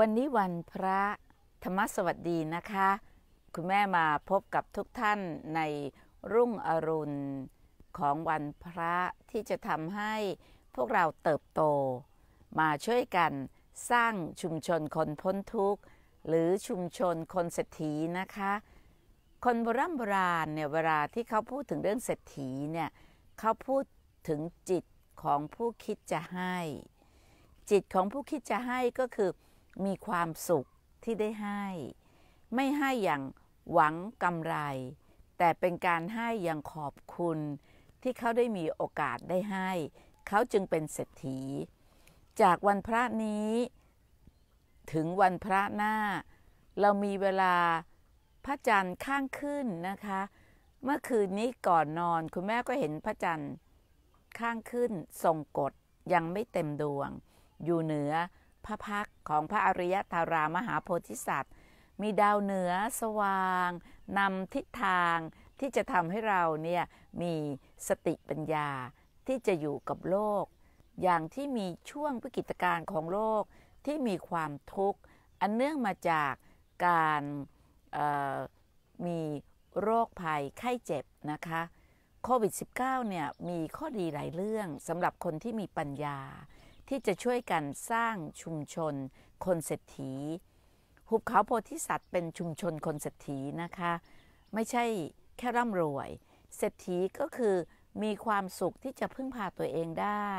วันนี้วันพระ ธรรมสวัสดีนะคะ คุณแม่มาพบกับทุกท่านในรุ่งอรุณของวันพระที่จะทำให้พวกเราเติบโต มาช่วยกันสร้างชุมชนคนพ้นทุกข์หรือชุมชนคนเศรษฐีนะคะ คนโบราณราณเนี่ย เวลาที่เขาพูดถึงเรื่องเศรษฐีเนี่ย เขาพูดถึงจิตของผู้คิดจะให้ จิตของผู้คิดจะให้ก็คือมีความสุขที่ได้ให้ ไม่ให้อย่างหวังกำไร แต่เป็นการให้อย่างขอบคุณที่เขาได้มีโอกาสได้ให้ เขาจึงเป็นเศรษฐี จากวันพระนี้ ถึงวันพระหน้า เรามีเวลาพระจันทร์ข้างขึ้นนะคะ เมื่อคืนนี้ก่อนนอนคุณแม่ก็เห็นพระจันทร์ข้างขึ้นทรงกฎยังไม่เต็มดวงอยู่เหนือพระพักของพระอริยตารามหาโพธิสัตว์ มีดาวเหนือสว่างนำทิศทางที่จะทำให้เราเนี่ยมีสติปัญญาที่จะอยู่กับโลก อย่างที่มีช่วงวิกฤตการณ์ของโลกที่มีความทุกข์ อันเนื่องมาจากการมีโรคภัยไข้เจ็บนะคะโควิด -19 เนี่ยมีข้อดีหลายเรื่องสำหรับคนที่มีปัญญาที่จะช่วยกันสร้างชุมชนคนเศรษฐี หุบเขาโพธิสัตว์ เป็นชุมชนคนเศรษฐีนะคะ ไม่ใช่แค่ร่ำรวย เศรษฐีก็คือมีความสุขที่จะพึ่งพาตัวเองได้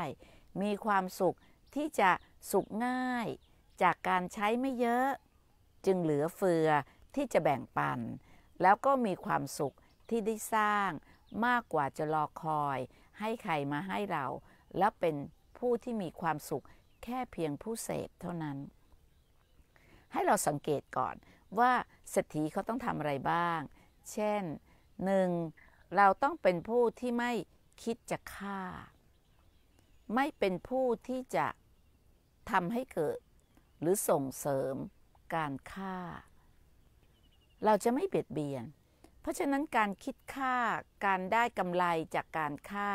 มีความสุขที่จะสุขง่าย จากการใช้ไม่เยอะ จึงเหลือเฟือที่จะแบ่งปัน แล้วก็มีความสุขที่ได้สร้างมากกว่าจะรอคอยให้ใครมาให้เราแล้วเป็นผู้ที่มีความสุขแค่เพียงผู้เสพเท่านั้น ให้เราสังเกตก่อนว่าเศรษฐีเขาต้องทำอะไรบ้าง เช่นหนึ่ง เราต้องเป็นผู้ที่ไม่คิดจะฆ่า ไม่เป็นผู้ที่จะทำให้เกิด หรือส่งเสริมการฆ่า เราจะไม่เบียดเบียน เพราะฉะนั้นการคิดฆ่า การได้กำไรจากการฆ่า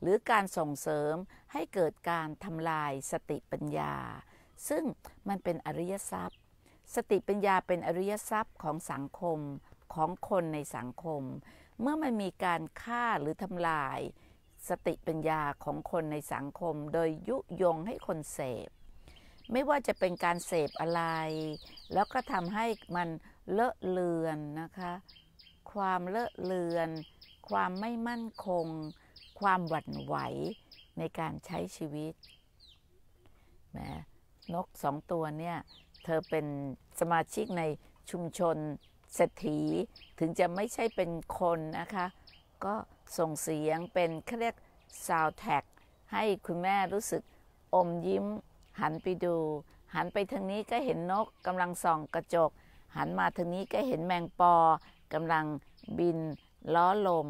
หรือการส่งเสริมให้เกิดการทำลายสติปัญญา ซึ่งมันเป็นอริยทรัพย์สติปัญญาเป็นอริยทรัพย์ของสังคมของคนในสังคม เมื่อมันมีการฆ่าหรือทำลาย สติปัญญาของคนในสังคม โดยยุยงให้คนเสพไม่ว่าจะเป็นการเสพอะไร แล้วก็ทำให้มันเลอะเลือนนะคะ ความเลอะเลือน ความไม่มั่นคงความหวั่นไหวในการใช้ชีวิตแมนกสองตัวเนี่ย เธอเป็นสมาชิกในชุมชนเศรษฐีถึงจะไม่ใช่เป็นคนนะคะ ก็ส่งเสียงเป็นเขาเรียกซาวแท็กให้คุณแม่รู้สึกอมยิ้มหันไปดู หันไปทางนี้ก็เห็นนกกำลังส่องกระจก หันมาทางนี้ก็เห็นแมงปอกำลังบิน ล้อลม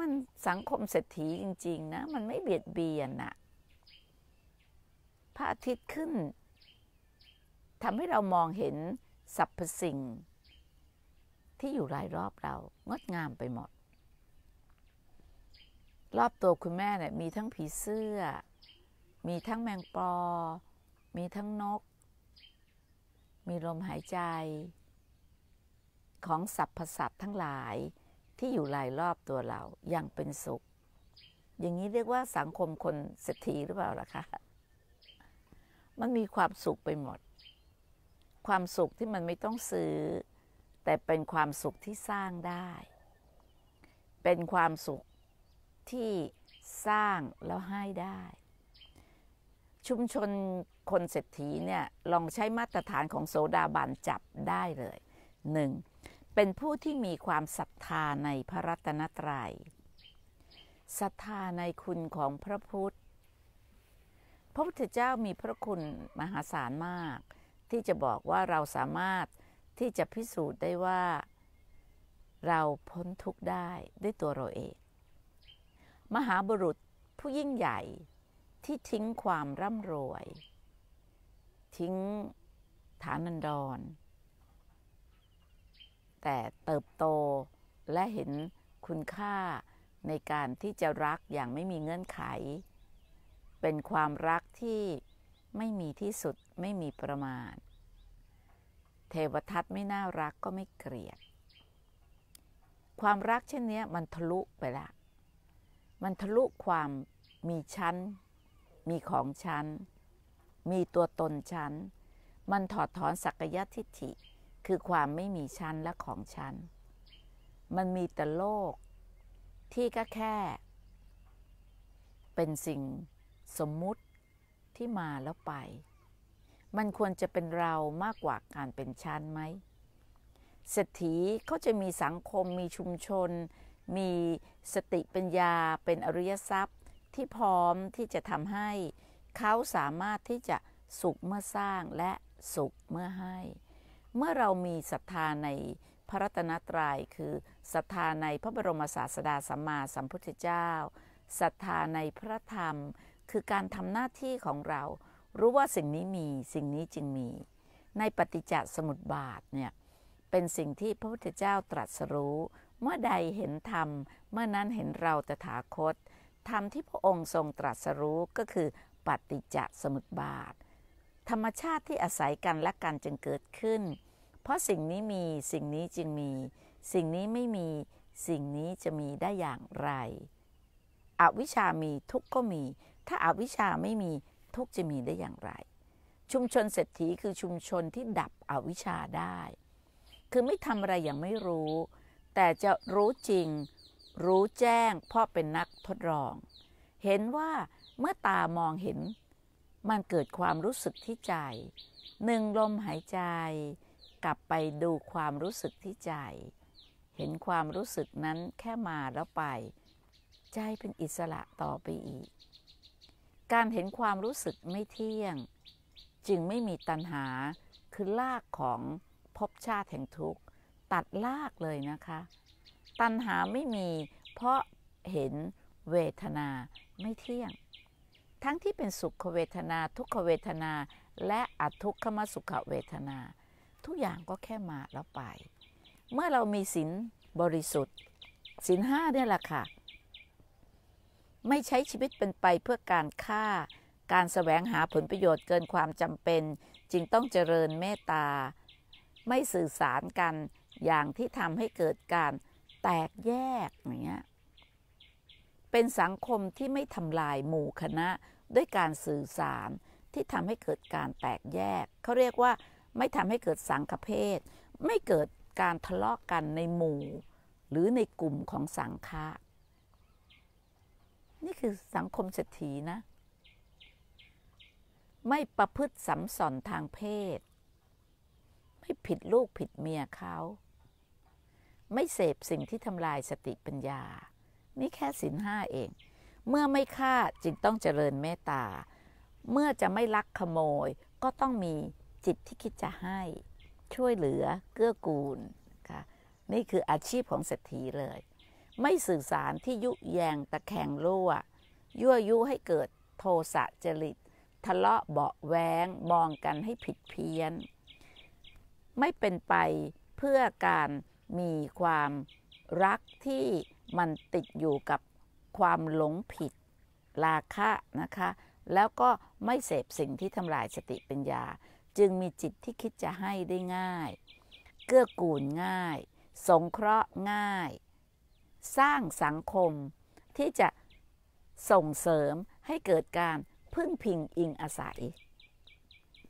มันสังคมเศรษฐีจริง ๆนะ มันไม่เบียดเบียนอะพระอาทิตย์ขึ้นทำให้เรามองเห็นสรรพสิ่ง ที่อยู่รายรอบเรา งดงามไปหมด รอบตัวคุณแม่เนี่ยมีทั้งผีเสื้อ มีทั้งแมงปอ มีทั้งนก มีลมหายใจ ของสรรพสัตว์ทั้งหลายที่อยู่รายรอบตัวเราอย่างเป็นสุข อย่างนี้เรียกว่าสังคมคนเศรษฐีหรือเปล่าล่ะคะ มันมีความสุขไปหมด ความสุขที่มันไม่ต้องซื้อ แต่เป็นความสุขที่สร้างได้ เป็นความสุขที่สร้างแล้วให้ได้ ชุมชนคนเศรษฐีเนี่ยลองใช้มาตรฐานของโสดาบันจับได้เลยหนึ่งเป็นผู้ที่มีความศรัทธาในพระรัตนตรยัยศรัทธาในคุณของพระพุทธ พระพุทธเจ้ามีพระคุณมหาศาลมาก ที่จะบอกว่าเราสามารถที่จะพิสูจน์ได้ว่า เราพ้นทุกข์ได้ด้วยตัวเราเอง มหาบุรุษผู้ยิ่งใหญ่ที่ทิ้งความร่ำรวย ทิ้งฐานันดรแต่เติบโตและเห็นคุณค่าในการที่จะรักอย่างไม่มีเงื่อนไข เป็นความรักที่ไม่มีที่สุดไม่มีประมาณ เทวทัตไม่น่ารักก็ไม่เกลียด ความรักเช่นนี้มันทะลุไปละมันทะลุความมีชั้นมีของชั้นมีตัวตนชั้นมันถอดถอนสักยะทิฏฐิคือความไม่มีชั้นและของชั้น มันมีแต่โลกที่ก็แค่ เป็นสิ่งสมมุติที่มาแล้วไป มันควรจะเป็นเรามากกว่าการเป็นชั้นไหมเศรษฐีเขาจะมีสังคมมีชุมชน มีสติปัญญาเป็นอริยทรัพย์ ที่พร้อมที่จะทำให้ เขาสามารถที่จะสุขเมื่อสร้างและสุขเมื่อให้เมื่อเรามีศรัทธาในพระรัตนตรัย คือศรัทธาในพระบรมศาสดาสัมมาสัมพุทธเจ้า ศรัทธาในพระธรรม คือการทำหน้าที่ของเรา รู้ว่าสิ่งนี้มี สิ่งนี้จึงมี ในปฏิจจสมุทบาทเนี่ย เป็นสิ่งที่พระพุทธเจ้าตรัสรู้ เมื่อใดเห็นธรรม เมื่อนั้นเห็นเราตถาคต ธรรมที่พระองค์ทรงตรัสรู้ก็คือ ปฏิจจสมุทบาทธรรมชาติที่อาศัยกันและกันจึงเกิดขึ้น เพราะสิ่งนี้มี สิ่งนี้จึงมี สิ่งนี้ไม่มี สิ่งนี้จะมีได้อย่างไร อวิชามีทุกก็มี ถ้าอาวิชาไม่มีทุกจะมีได้อย่างไร ชุมชนเศรษฐีคือชุมชนที่ดับอวิชาได้ คือไม่ทำอะไรอย่างไม่รู้ แต่จะรู้จริง รู้แจ้ง เพราะเป็นนักทดลอง เห็นว่าเมื่อตามองเห็นมันเกิดความรู้สึกที่ใจหนึ่งลมหายใจ กลับไปดูความรู้สึกที่ใจ เห็นความรู้สึกนั้นแค่มาแล้วไป ใจเป็นอิสระต่อไปอีก การเห็นความรู้สึกไม่เที่ยง จึงไม่มีตัณหา คือลากของภพชาติแห่งทุกข์ตัดลากเลยนะคะ ตัณหาไม่มีเพราะเห็นเวทนาไม่เที่ยงทั้งที่เป็นสุขเวทนาทุกขเวทนาและอัตุขมสุขเวทนา ทุกอย่างก็แค่มาแล้วไป เมื่อเรามีศีลบริสุทธิ์ศีลห้าเนี่ยแหละค่ะ ไม่ใช้ชีวิตเป็นไปเพื่อการฆ่าการสแสวงหาผลประโยชน์เกินความจำเป็น จึงต้องเจริญเมตตา ไม่สื่อสารกันอย่างที่ทำให้เกิดการแตกแยกอย่างเงี้ยเป็นสังคมที่ไม่ทำลายหมู่คณะด้วยการสื่อสารที่ทำให้เกิดการแตกแยก เขาเรียกว่า ไม่ทำให้เกิดสังฆเพศไม่เกิดการทะเลาะกันในหมู่ หรือในกลุ่มของสังฆะนี่คือสังคมเศรษฐีนะ ไม่ประพฤติสัมสอนทางเพศ ไม่ผิดลูกผิดเมียเขาไม่เสพสิ่งที่ทำลายสติปัญญานี่แค่ศีลห้าเอง เมื่อไม่ฆ่าจิตต้องเจริญเมตตา เมื่อจะไม่ลักขโมยก็ต้องมีจิตที่คิดจะให้ ช่วยเหลือเกื้อกูลค่ะ นี่คืออาชีพของเศรษฐีเลย ไม่สื่อสารที่ยุแยงตะแคงรั่วยั่วยุให้เกิดโทสะจริต ทะเลาะเบาแวงมองกันให้ผิดเพี้ยน ไม่เป็นไปเพื่อการมีความรักที่มันติดอยู่กับความหลงผิดราคะนะคะ แล้วก็ไม่เสพสิ่งที่ทำลายสติปัญญา จึงมีจิตที่คิดจะให้ได้ง่าย เกื้อกูลง่าย สงเคราะห์ง่าย สร้างสังคมที่จะส่งเสริมให้เกิดการพึ่งพิงอิงอาศัย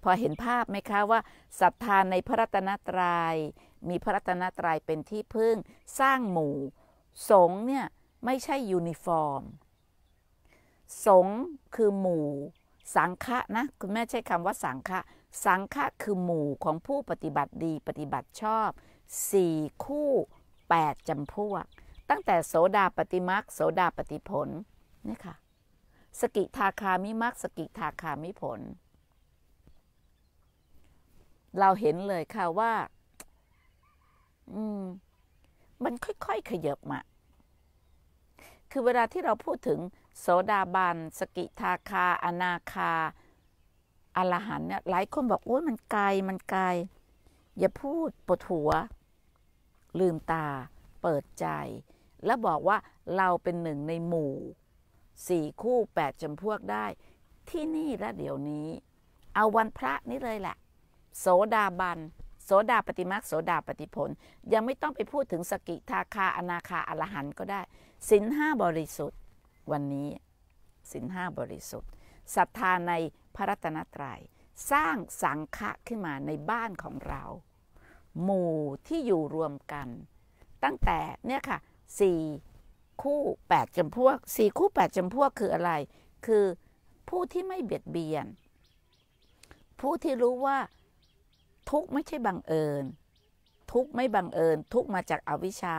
พอเห็นภาพไหมคะว่าศรัทธาในพระรัตนตรยัยมีพระรัตนตรัยเป็นที่พึ่งสร้างหมู่สงเนี่ยไม่ใช่ยูนิฟอร์ม สงคือหมู่ สังฆะนะ คุณแม่ใช้คำว่าสังฆะ สังฆะคือหมู่ของผู้ปฏิบัติดี ปฏิบัติชอบสี่คู่แปดจำพวก ตั้งแต่โสดาปฏิมักโสดาปฏิผลนี่ค่ะ สกิทาคามิมักสกิทาคามิผล เราเห็นเลยค่ะว่า อืมมันค่อยๆขยับมาคือเวลาที่เราพูดถึงโสดาบัน สกิทาคา อนาคา อรหันเนี่ย หลายคนบอก โอ้ยมันไกลมันไกล อย่าพูดปวดหัว ลืมตาเปิดใจ แล้วบอกว่าเราเป็นหนึ่งในหมู่สี่คู่แปดจำพวกได้ ที่นี่ และเดี๋ยวนี้ เอาวันพระนี้เลยแหละ โสดาบันโสดาปฏิมาโสดาปฏิผลยังไม่ต้องไปพูดถึงสกิทาคา อนาคาอรหันก็ได้สินห้าบริสุทธิ์วันนี้สินห้าบริสุทธิ์ศรัทธาในพระรัตนตรยัย สร้างสังฆะขึ้นมาในบ้านของเรา หมู่ที่อยู่รวมกัน ตั้งแต่ เนี่ยค่ะสี่คู่แปดจำพวกสี่คู่แปดจำพวกคืออะไร คือผู้ที่ไม่เบียดเบียน ผู้ที่รู้ว่าทุกไม่ใช่บังเอิญทุกไม่บังเอิญ ทุกมาจากอวิชชา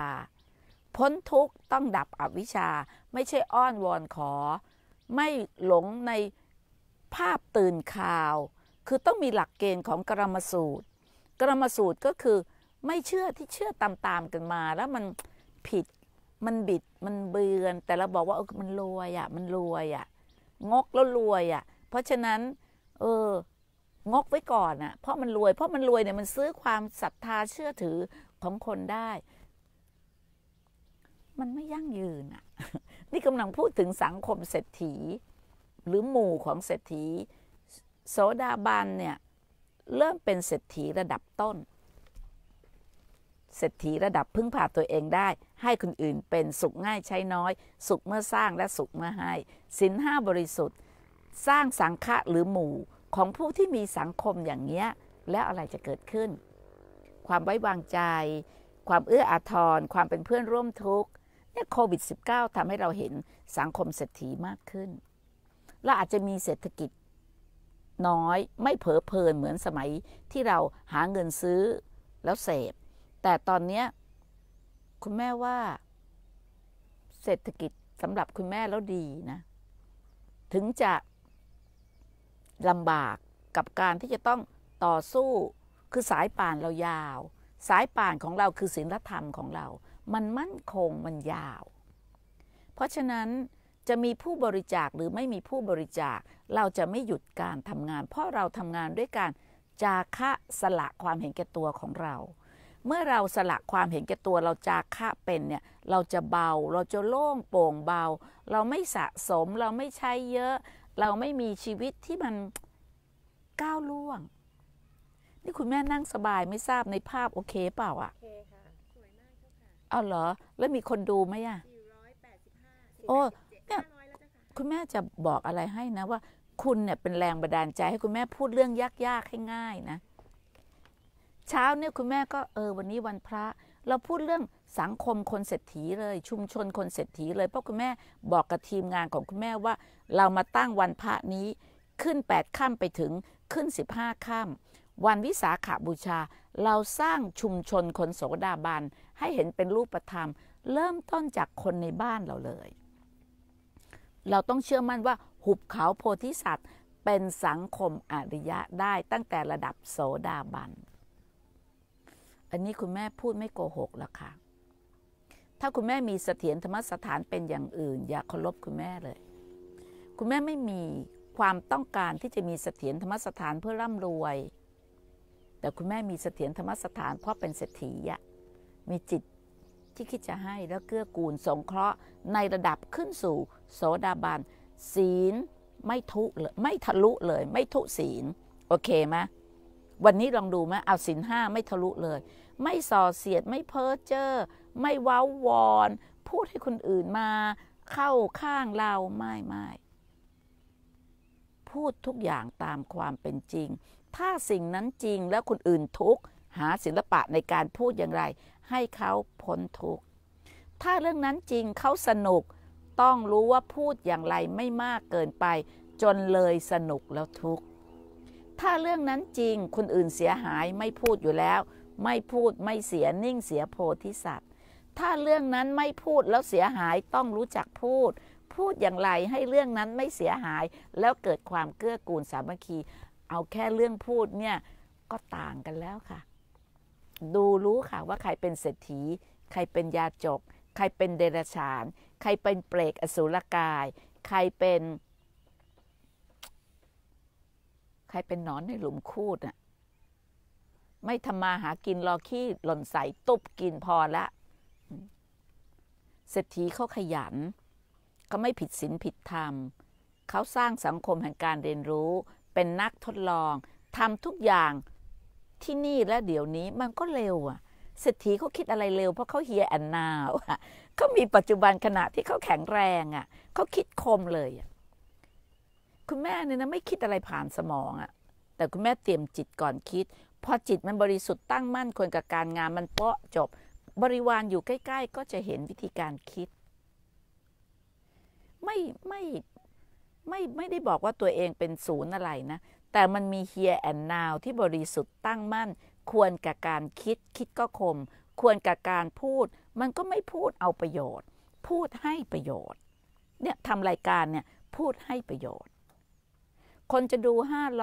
พ้นทุกต้องดับอวิชชา ไม่ใช่อ้อนวอนขอ ไม่หลงในภาพตื่นข่าว คือต้องมีหลักเกณฑ์ของกรรมสูตรกรรมสูตรก็คือไม่เชื่อที่เชื่อตามๆกันมา แล้วมันผิดมันบิดมันเบือน แต่เราบอกว่าเออมันรวยอ่ะมันรวยอ่ะงกแล้วรวยอ่ะ เพราะฉะนั้น เอองกไว้ก่อนอะ่ะเพราะมันรวยเพราะมันรวยเนี่ยมันซื้อความศรัทธาเชื่อถือของคนได้ มันไม่ยั่งยืนอะ่ะนี่กำลังพูดถึงสังคมเศรษฐีหรือหมู่ของเศรษฐีโสดาบันเนี่ยเริ่มเป็นเศรษฐีระดับต้นเศรษฐีระดับพึ่งพาตัวเองได้ให้คนอื่นเป็นสุขง่ายใช้น้อย สุขเมื่อสร้างและสุขเมื่อให้สินห้าบริสุทธิ์ สร้างสังฆะหรือหมู่ของผู้ที่มีสังคมอย่างเนี้ย แล้วอะไรจะเกิดขึ้น ความไว้วางใจ ความเอื้ออาทร ความเป็นเพื่อนร่วมทุกข์เนี่ยโควิด -19 ทำให้เราเห็นสังคมเศรษฐีมากขึ้นเราอาจจะมีเศรษฐกิจน้อยไม่เผลอเพลินเหมือนสมัยที่เราหาเงินซื้อแล้วเสพแต่ตอนนี้คุณแม่ว่าเศรษฐกิจสำหรับคุณแม่แล้วดีนะถึงจะลำบากกับการที่จะต้องต่อสู้คือสายป่านเรายาว สายป่านของเราคือศีลธรรมของเรา มันมั่นคงมันยาว เพราะฉะนั้นจะมีผู้บริจาคหรือไม่มีผู้บริจาคเราจะไม่หยุดการทำงาน เพราะเราทำงานด้วยการจาคะสละความเห็นแก่ตัวของเรา เมื่อเราสละความเห็นแก่ตัวเราจาคะเป็นเนี่ยเราจะเบา เราจะโล่งโปร่งเบา เราไม่สะสมเราไม่ใช้เยอะเราไม่มีชีวิตที่มันก้าวล่วง นี่คุณแม่นั่งสบายไม่ทราบในภาพโอเคเปล่า อ่ะ โอเคค่ะสวยมากค่ะเอาเหรอ แล้วมีคนดูไหมอ่ะโอ้เนี่ยคุณแม่จะบอกอะไรให้นะ ว่า คุณเนี่ยเป็นแรงบันดาลใจให้คุณแม่พูดเรื่องยากๆให้ง่าย นะ เช้าเนี่ยคุณแม่ก็เออวันนี้วันพระ เราพูดเรื่องสังคมคนเศรษฐีเลยชุมชนคนเศรษฐีเลยเพราะคุณแม่บอกกับทีมงานของคุณแม่ว่าเรามาตั้งวันพระนี้ขึ้น8้ามไปถึงขึ้น15้าม วันวิสาขาบูชา เราสร้างชุมชนคนโสดาบันให้เห็นเป็นรูปธรรม เริ่มต้นจากคนในบ้านเราเลย เราต้องเชื่อมั่นว่าหุบเขาโพธิสัตว์ เป็นสังคมอริยะได้ตั้งแต่ระดับโสดาบันอันนี้คุณแม่พูดไม่โกหกหรอกค่ะถ้าคุณแม่มีเสถียรธรรมสถานเป็นอย่างอื่น อย่าเคารพคุณแม่เลย คุณแม่ไม่มีความต้องการที่จะมีเสถียรธรรมสถานเพื่อร่ำรวย แต่คุณแม่มีเสถียรธรรมสถานเพราะเป็นเศรษฐีมีจิตที่คิดจะให้แล้วเกื้อกูลสงเคราะห์ในระดับขึ้นสู่โสดาบันศีลไม่ทุเลยไม่ทะลุเลย ไม่ทุศีล โอเคไหมวันนี้ลองดูไหมเอาศีลห้าไม่ทะลุเลยไม่ส่อเสียดไม่เพ้อเจ้อไม่ว้าวอนพูดให้คนอื่นมา เข้าข้างเราไม่ไม่พูดทุกอย่างตามความเป็นจริง ถ้าสิ่งนั้นจริงแล้วคนอื่นทุกหาศิลปะในการพูดอย่างไร ให้เขาพ้นทุกถ้าเรื่องนั้นจริงเขาสนุกต้องรู้ว่าพูดอย่างไรไม่มากเกินไป จนเลยสนุกแล้วทุกถ้าเรื่องนั้นจริง คนอื่นเสียหายไม่พูดอยู่แล้วไม่พูดไม่เสียนิ่งเสียโพธิสัตว์ ถ้าเรื่องนั้นไม่พูดแล้วเสียหายต้องรู้จักพูด พูดอย่างไรให้เรื่องนั้นไม่เสียหายแล้วเกิดความเกื้อกูลสามัคคี เอาแค่เรื่องพูดเนี่ยก็ต่างกันแล้วค่ะ ดูรู้ค่ะว่าใครเป็นเศรษฐีใครเป็นยาจก ใครเป็นเดรัจฉาน ใครเป็นเปรกอสุรกาย ใครเป็นใครเป็นนอนในหลุมคูดอ่ะไม่ทำมาหากินรอขี้หล่นใสตุบกินพอละเศรษฐีเขาขยันเขาไม่ผิดศีลผิดธรรม เขาสร้างสังคมแห่งการเรียนรู้ เป็นนักทดลองทำทุกอย่างที่นี่และเดี๋ยวนี้มันก็เร็วอะเศรษฐีเขาคิดอะไรเร็วเพราะเขาเฮียแอนนาวเขามีปัจจุบันขณะที่เขาแข็งแรงอ่ะ เขาคิดคมเลยอะคุณแม่เนี่ยนะไม่คิดอะไรผ่านสมองอ่ะ แต่คุณแม่เตรียมจิตก่อนคิดพอจิตมันบริสุทธิ์ตั้งมั่นควรกับการงานมันเปาะจบบริวารอยู่ใกล้ ๆ ก็จะเห็นวิธีการคิด ไม่ไม่ไม่ไม่ได้บอกว่าตัวเองเป็นศูนย์อะไรนะ แต่มันมี here and now ที่บริสุทธิ์ตั้งมั่น ควรกับการคิดคิดก็คม ควรกับการพูดมันก็ไม่พูดเอาประโยชน์ พูดให้ประโยชน์เนี่ยทำรายการเนี่ย พูดให้ประโยชน์คนจะดู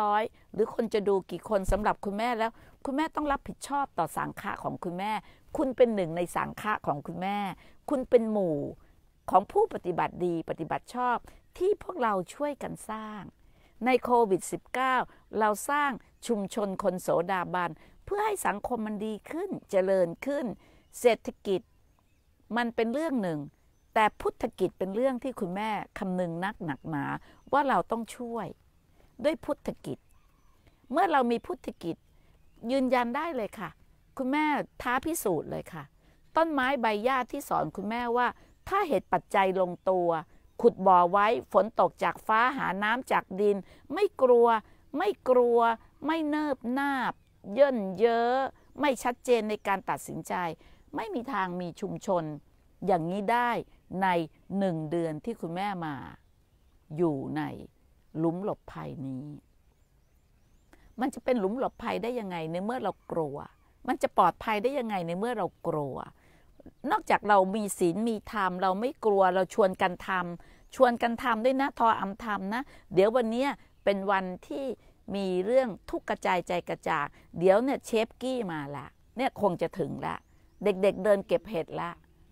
500 หรือคนจะดูกี่คนสำหรับคุณแม่แล้วคุณแม่ต้องรับผิดชอบต่อสังฆะของคุณแม่ คุณเป็นหนึ่งในสังฆะของคุณแม่ คุณเป็นหมู่ของผู้ปฏิบัติดีปฏิบัติชอบที่พวกเราช่วยกันสร้างในโควิด -19 เราสร้างชุมชนคนโสดาบัน เพื่อให้สังคมมันดีขึ้นเจริญขึ้น เศรษฐกิจมันเป็นเรื่องหนึ่ง แต่พุทธกิจเป็นเรื่องที่คุณแม่คำนึงนักหนักหนาว่าเราต้องช่วยด้วยพุทธกิจ เมื่อเรามีพุทธกิจ ยืนยันได้เลยค่ะ คุณแม่ท้าพิสูจน์เลยค่ะ ต้นไม้ใบหญ้าที่สอนคุณแม่ว่า ถ้าเหตุปัจจัยลงตัว ขุดบ่อไว้ฝนตกจากฟ้าหาน้ำจากดิน ไม่กลัว ไม่กลัว ไม่เนิบนาบ เย่นเย้อไม่ชัดเจนในการตัดสินใจ ไม่มีทางมีชุมชนอย่างนี้ได้ในหนึ่งเดือนที่คุณแม่มาอยู่ในหลุมหลบภัยนี้ มันจะเป็นหลุมหลบภัยได้ยังไงในเมื่อเรากลัว มันจะปลอดภัยได้ยังไงในเมื่อเรากลัว นอกจากเรามีศีลมีธรรมเราไม่กลัว เราชวนกันทำชวนกันทำด้วยนะทออำธรรมนะ เดี๋ยววันนี้เป็นวันที่มีเรื่องทุกกระจายใจกระจาก เดี๋ยวเนี่ยเชฟกี้มาละเนี่ยคงจะถึงละ เด็กๆเเดินเก็บเห็ดละ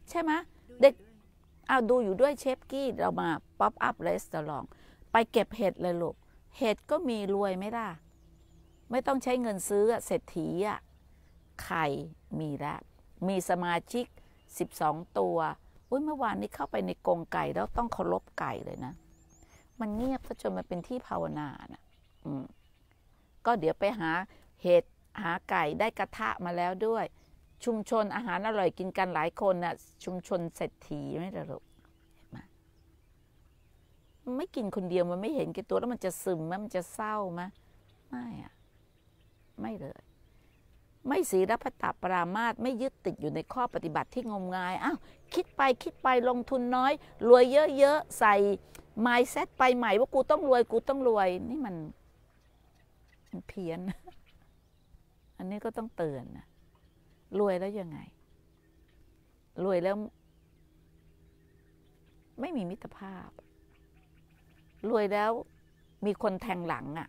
ใช่ไหมเด็กเอาดูอยู่ด้วยเชฟกี้เรามาป๊อปอัพรสตอรองไปเก็บเห็ดเลยลูกเห็ดก็มีรวยไม่ล่ะไม่ต้องใช้เงินซื้อเศรษฐีอะไข่มีละมีสมาชิก 12 ตัว อุ้ยเมื่อวานนี้เข้าไปในกรงไก่แล้วต้องเคารพไก่เลยนะ มันเงียบซะจนมันเป็นที่ภาวนานะอืมก็เดี๋ยวไปหาเห็ดหาไก่ได้กระทะมาแล้วด้วย ชุมชนอาหารอร่อยกินกันหลายคนนะ่ะ ชุมชนเศรษฐีไม่ได้หรอกไม่กินคนเดียวมันไม่เห็นแก่ตัว แล้วมันจะซึมไหมมันจะเศร้าไหมไม่อะไม่เลย ไม่ศีรพัตปรามาตไม่ยึดติดอยู่ในข้อปฏิบัติที่งมงายอ้าวคิดไปคิดไปลงทุนน้อย รวยเยอะๆ ใส่ไมซ์เซ t ตไปใหม่ว่ากูต้องรวยกูต้องรวย นี่มันมันเพี้ยน อันนี้ก็ต้องเตือนนะรวยแล้วยังไง รวยแล้ว ไม่มีมิตรภาพรวยแล้วมีคนแทงหลังอะ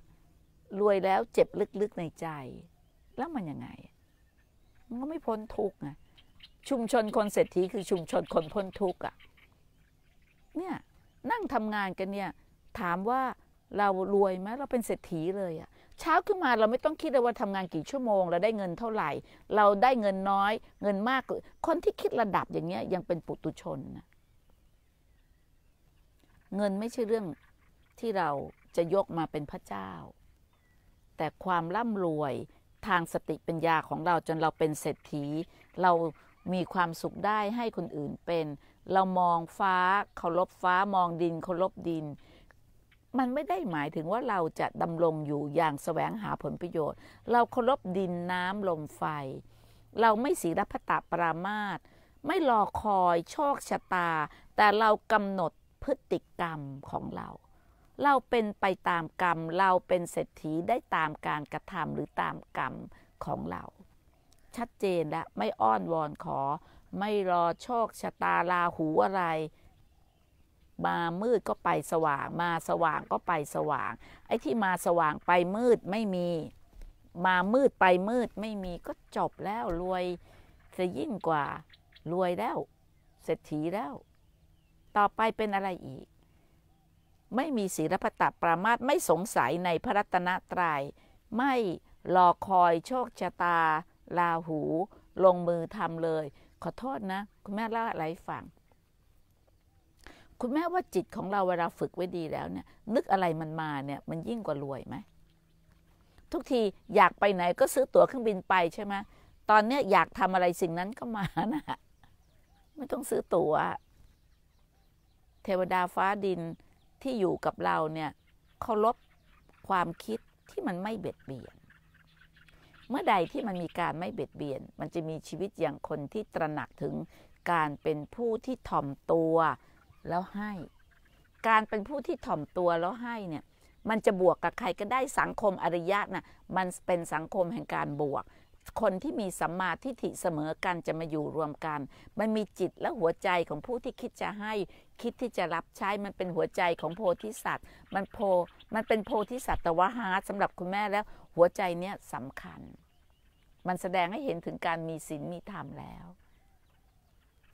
รวยแล้วเจ็บลึกๆในใจ แล้วมันยังไงมันก็ไม่พ้นทุกข์ไงชุมชนคนเศรษฐีคือชุมชนคนพ้นทุกข์อะเนี่ย นั่งทำงานกันเนี่ย ถามว่าเรารวยไหมเราเป็นเศรษฐีเลยอะเช้าขึ้นมาเราไม่ต้องคิดเลยว่าทำงานกี่ชั่วโมง เราได้เงินเท่าไหร่ เราได้เงินน้อย เงินมาก คนที่คิดระดับอย่างเงี้ยยังเป็นปุตุชนนะเงินไม่ใช่เรื่องที่เราจะยกมาเป็นพระเจ้า แต่ความร่ำรวยทางสติปัญญาของเราจนเราเป็นเศรษฐี เรามีความสุขได้ให้คนอื่นเป็น เรามองฟ้าเคารพฟ้า มองดินเคารพดิน มันไม่ได้หมายถึงว่าเราจะดำรงอยู่อย่างสแสวงหาผลประโยชน์ เราเคารพดินน้ำลมไฟ เราไม่สีรพตะปรามาตไม่รอคอยโชคชะตา แต่เรากำหนดพฤติกรรมของเราเราเป็นไปตามกรรมเราเป็นเศรษฐีได้ตามการกระทำหรือตามกรรมของเรา ชัดเจนและไม่อ้อนวอนขอ ไม่รอโชคชะตาลาหูอะไร มามืดก็ไปสว่าง มาสว่างก็ไปสว่าง ไอ้ที่มาสว่างไปมืดไม่มี มามืดไปมืดไม่มีก็จบแล้วรวยจะยิ่งกว่า รวยแล้วเศรษฐีแล้ว ต่อไปเป็นอะไรอีกไม่มีศีลพตตปรามาตไม่สงสัยในพระรัตนตรยัยไม่ รอ คอย โชคชะตาลาหู ลงมือทำเลย ขอโทษนะ คุณแม่เล่าอะไรฟังคุณแม่ว่าจิตของเราเวลาฝึกไว้ดีแล้วเนี่ย นึกอะไรมันมาเนี่ย มันยิ่งกว่ารวยไหมทุกทีอยากไปไหนก็ซื้อตั๋วเครื่องบินไปใช่ไหมตอนเนี้ยอยากทำอะไรสิ่งนั้นก็มานะ ไม่ต้องซื้อตัว๋ว เทวดาฟ้าดินที่อยู่กับเราเนี่ยเคารพความคิดที่มันไม่เบียดเบียน เมื่อใดที่มันมีการไม่เบียดเบียน มันจะมีชีวิตอย่างคนที่ตระหนักถึงการเป็นผู้ที่ถ่อมตัวแล้วให้ การเป็นผู้ที่ถ่อมตัวแล้วให้เนี่ย มันจะบวกกับใครก็ได้สังคมอริยะนะ่ะมันเป็นสังคมแห่งการบวก คนที่มีสัมมาทิฏฐิเสมอกันจะมาอยู่รวมกันมันมีจิตและหัวใจของผู้ที่คิดจะให้คิดที่จะรับใช้มันเป็นหัวใจของโพธิสัตว์ มันโพ มันเป็นโพธิสัตว์แต่ว่าฮาร์ดสำหรับคุณแม่แล้วหัวใจเนี้ยสำคัญ มันแสดงให้เห็นถึงการมีศีลมีธรรมแล้ว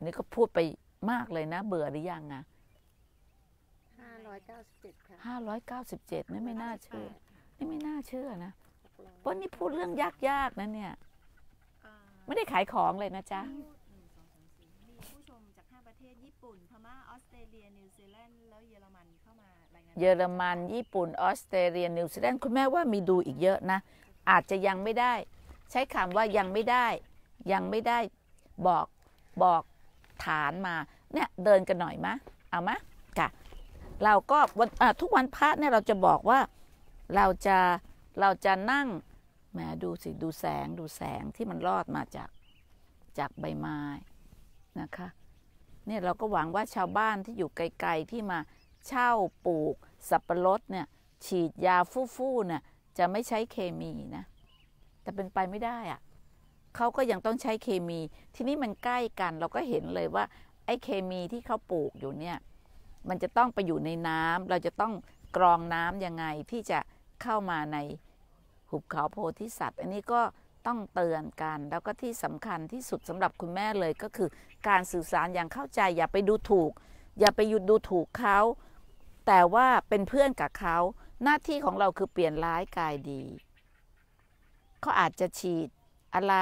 นี่ก็พูดไปมากเลยนะเบื่อหรือยังอะห้าร้อยเก้าสิบเจ็ดค่ะห้าร้อยเก้าสิบเจ็ดนี่ไม่น่าเชื่อนี่ไม่น่าเชื่อนะเพราะนี่พูดเรื่องยากๆนะเนี่ยไม่ได้ขายของเลยนะจ๊ะเยอรมัน ญี่ปุ่น ออสเตรเลีย นิวซีแลนด์ คุณแม่ว่ามีดูอีกเยอะนะ อาจจะยังไม่ได้ ใช้คำว่ายังไม่ได้ ยังไม่ได้บอกบอกฐานมา เนี่ยเดินกันหน่อยมะ เอามะค่ะ เราก็วันทุกวันพระเนี่ยเราจะบอกว่าเราจะเราจะนั่งแหมดูสิ ดูแสงดูแสงที่มันรอดมาจากจากใบไม้นะคะ เนี่ยเราก็หวังว่าชาวบ้านที่อยู่ไกลๆที่มาเช่าปลูกสับปะรดเนี่ยฉีดยาฟู่ๆเนี่ยจะไม่ใช้เคมีนะแต่เป็นไปไม่ได้อะเขาก็ยังต้องใช้เคมี ทีนี้มันใกล้กันเราก็เห็นเลยว่า ไอ้เคมีที่เขาปลูกอยู่เนี่ยมันจะต้องไปอยู่ในน้ำ เราจะต้องกรองน้ํำยังไงที่จะเข้ามาในหุบเขาโพธิสัตว์ อันนี้ก็ต้องเตือนกัน แล้วก็ที่สำคัญที่สุดสำหรับคุณแม่เลยก็คือการสื่อสารอย่างเข้าใจ อย่าไปดูถูก อย่าไปหยุดดูถูกเขาแต่ว่าเป็นเพื่อนกับเขาหน้าที่ของเราคือเปลี่ยนร้ายกายดีเขาอาจจะฉีดอะไร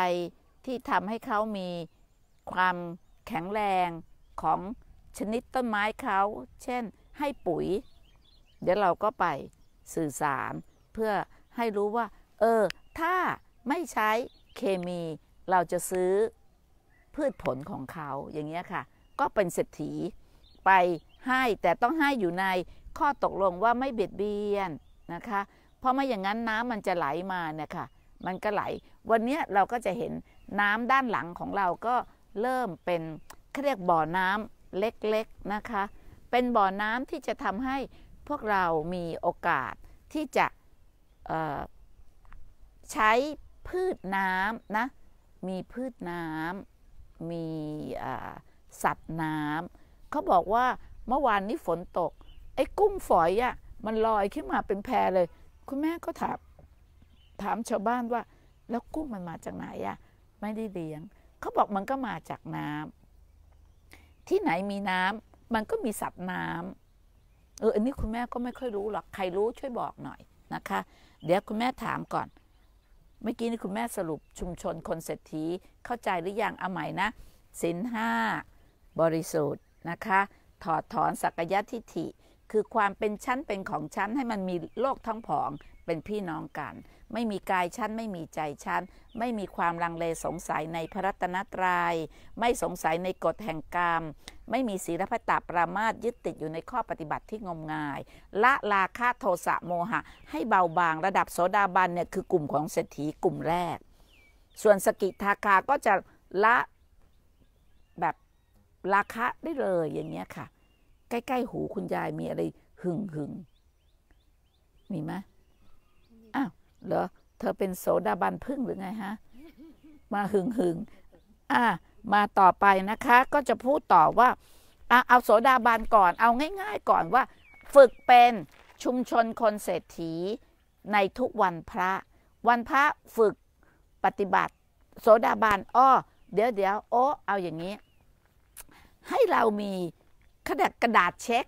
ที่ทำให้เขามีความแข็งแรงของชนิดต้นไม้เขา เช่นให้ปุ๋ย เดี๋ยวเราก็ไปสื่อสารเพื่อให้รู้ว่า เออ ถ้าไม่ใช้เคมี เราจะซื้อพืชผลของเขาอย่างเงี้ยค่ะ ก็เป็นเศรษฐีไปให้ แต่ต้องให้อยู่ในข้อตกลงว่าไม่เบียดเบียนนะคะ เพราะ ไม่ อย่างนั้นน้ำมันจะไหลมาเนี่ยค่ะ มันก็ไหล วันนี้เราก็จะเห็นน้ำด้านหลังของเราก็เริ่มเป็นเขาเรียกบ่อน้ำเล็กๆนะคะ เป็นบ่อน้ำที่จะทำให้พวกเรามีโอกาสที่จะใช้พืชน้ำนะ มีพืชน้ำ มีสัตว์น้ำเขาบอกว่าเมื่อวานนี้ฝนตก ไอ้กุ้งฝอยอะ่ะ มันลอยขึ้นมาเป็นแพเลย คุณแม่ก็ถาม ถามชาวบ้านว่า แล้วกุ้งมันมาจากไหนอะ่ะ ไม่ได้เลี้ยง เขาบอกมันก็มาจากน้ำ ที่ไหนมีน้ำ มันก็มีสัตว์น้ำ เออ อันนี้คุณแม่ก็ไม่ค่อยรู้หรอก ใครรู้ช่วยบอกหน่อยนะคะ เดี๋ยวคุณแม่ถามก่อน เมื่อกี้นี่คุณแม่สรุปชุมชนคนเศรษฐีเข้าใจหรืออยังเอาใหม่นะ สินห้าบริสุทธิ์นะคะถอดถอนสักยะทิฐิ คือความเป็นชั้นเป็นของชั้น ให้มันมีโลกทั้งผองเป็นพี่น้องกัน ไม่มีกายชั้น ไม่มีใจชั้น ไม่มีความลังเลสงสัยในพระรัตนตรยัยไม่สงสัยในกฎแห่งกรรมไม่มีศีลพัตตาปรามาตยึดติดอยู่ในข้อปฏิบัติที่งมงายละลาคาโทสะโมหะ ให้เบาบางระดับโสดาบันเนี่ยคือกลุ่มของเศรษฐีกลุ่มแรก ส่วนสกิทาคาก็จะละแบบราคะได้เลยอย่างเงี้ยค่ะ ใกล้ ๆ หูคุณยาย มีอะไร หึงหึงมีไหมอ้าวเหรอเธอเป็นโสดาบันพึ่งหรือไงฮะ มาหึงหึงอ่ามาต่อไปนะคะ ก็จะพูดต่อว่าอเอา โสดาบันก่อน เอาง่าย ๆ ก่อนว่า ฝึกเป็นชุมชนคนเศรษฐี ในทุกวันพระ วันพระฝึกปฏิบัติ โสดาบัน อ้อ เดี๋ยวเดี๋ยวโอ้เอาอย่างนี้ให้เรามีกระดาษกระดาษเช็ค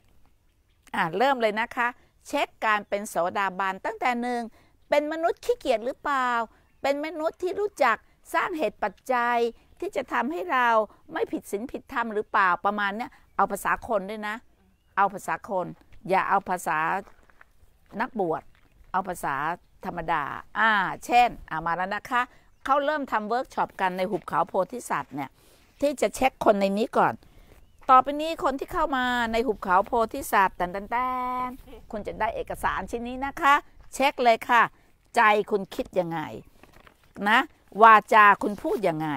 อ่าเริ่มเลยนะคะ เช็คการเป็นโสดาบันตั้งแต่หนึ่ง เป็นมนุษย์ขี้เกียจหรือเปล่า เป็นมนุษย์ที่รู้จักสร้างเหตุปัจจัย ที่จะทำให้เราไม่ผิดศีลผิดธรรมหรือเปล่า ประมาณเนี้ยเอาภาษาคนด้วยนะ เอาภาษาคน อย่าเอาภาษานักบวช เอาภาษาธรรมดาอ่าเช่นอามาแล้วนะคะ เขาเริ่มทำเวิร์กช็อปกันในหุบเขาโพธิสัตว์เนี่ย ที่จะเช็คคนในนี้ก่อนต่อไปนี้คนที่เข้ามาในหุบเขาโพธิสัตว์แตนแตนคุณจะได้เอกสารชิ้นนี้นะคะ เช็คเลยค่ะ ใจคุณคิดยังไง นะ วาจาคุณพูดยังไง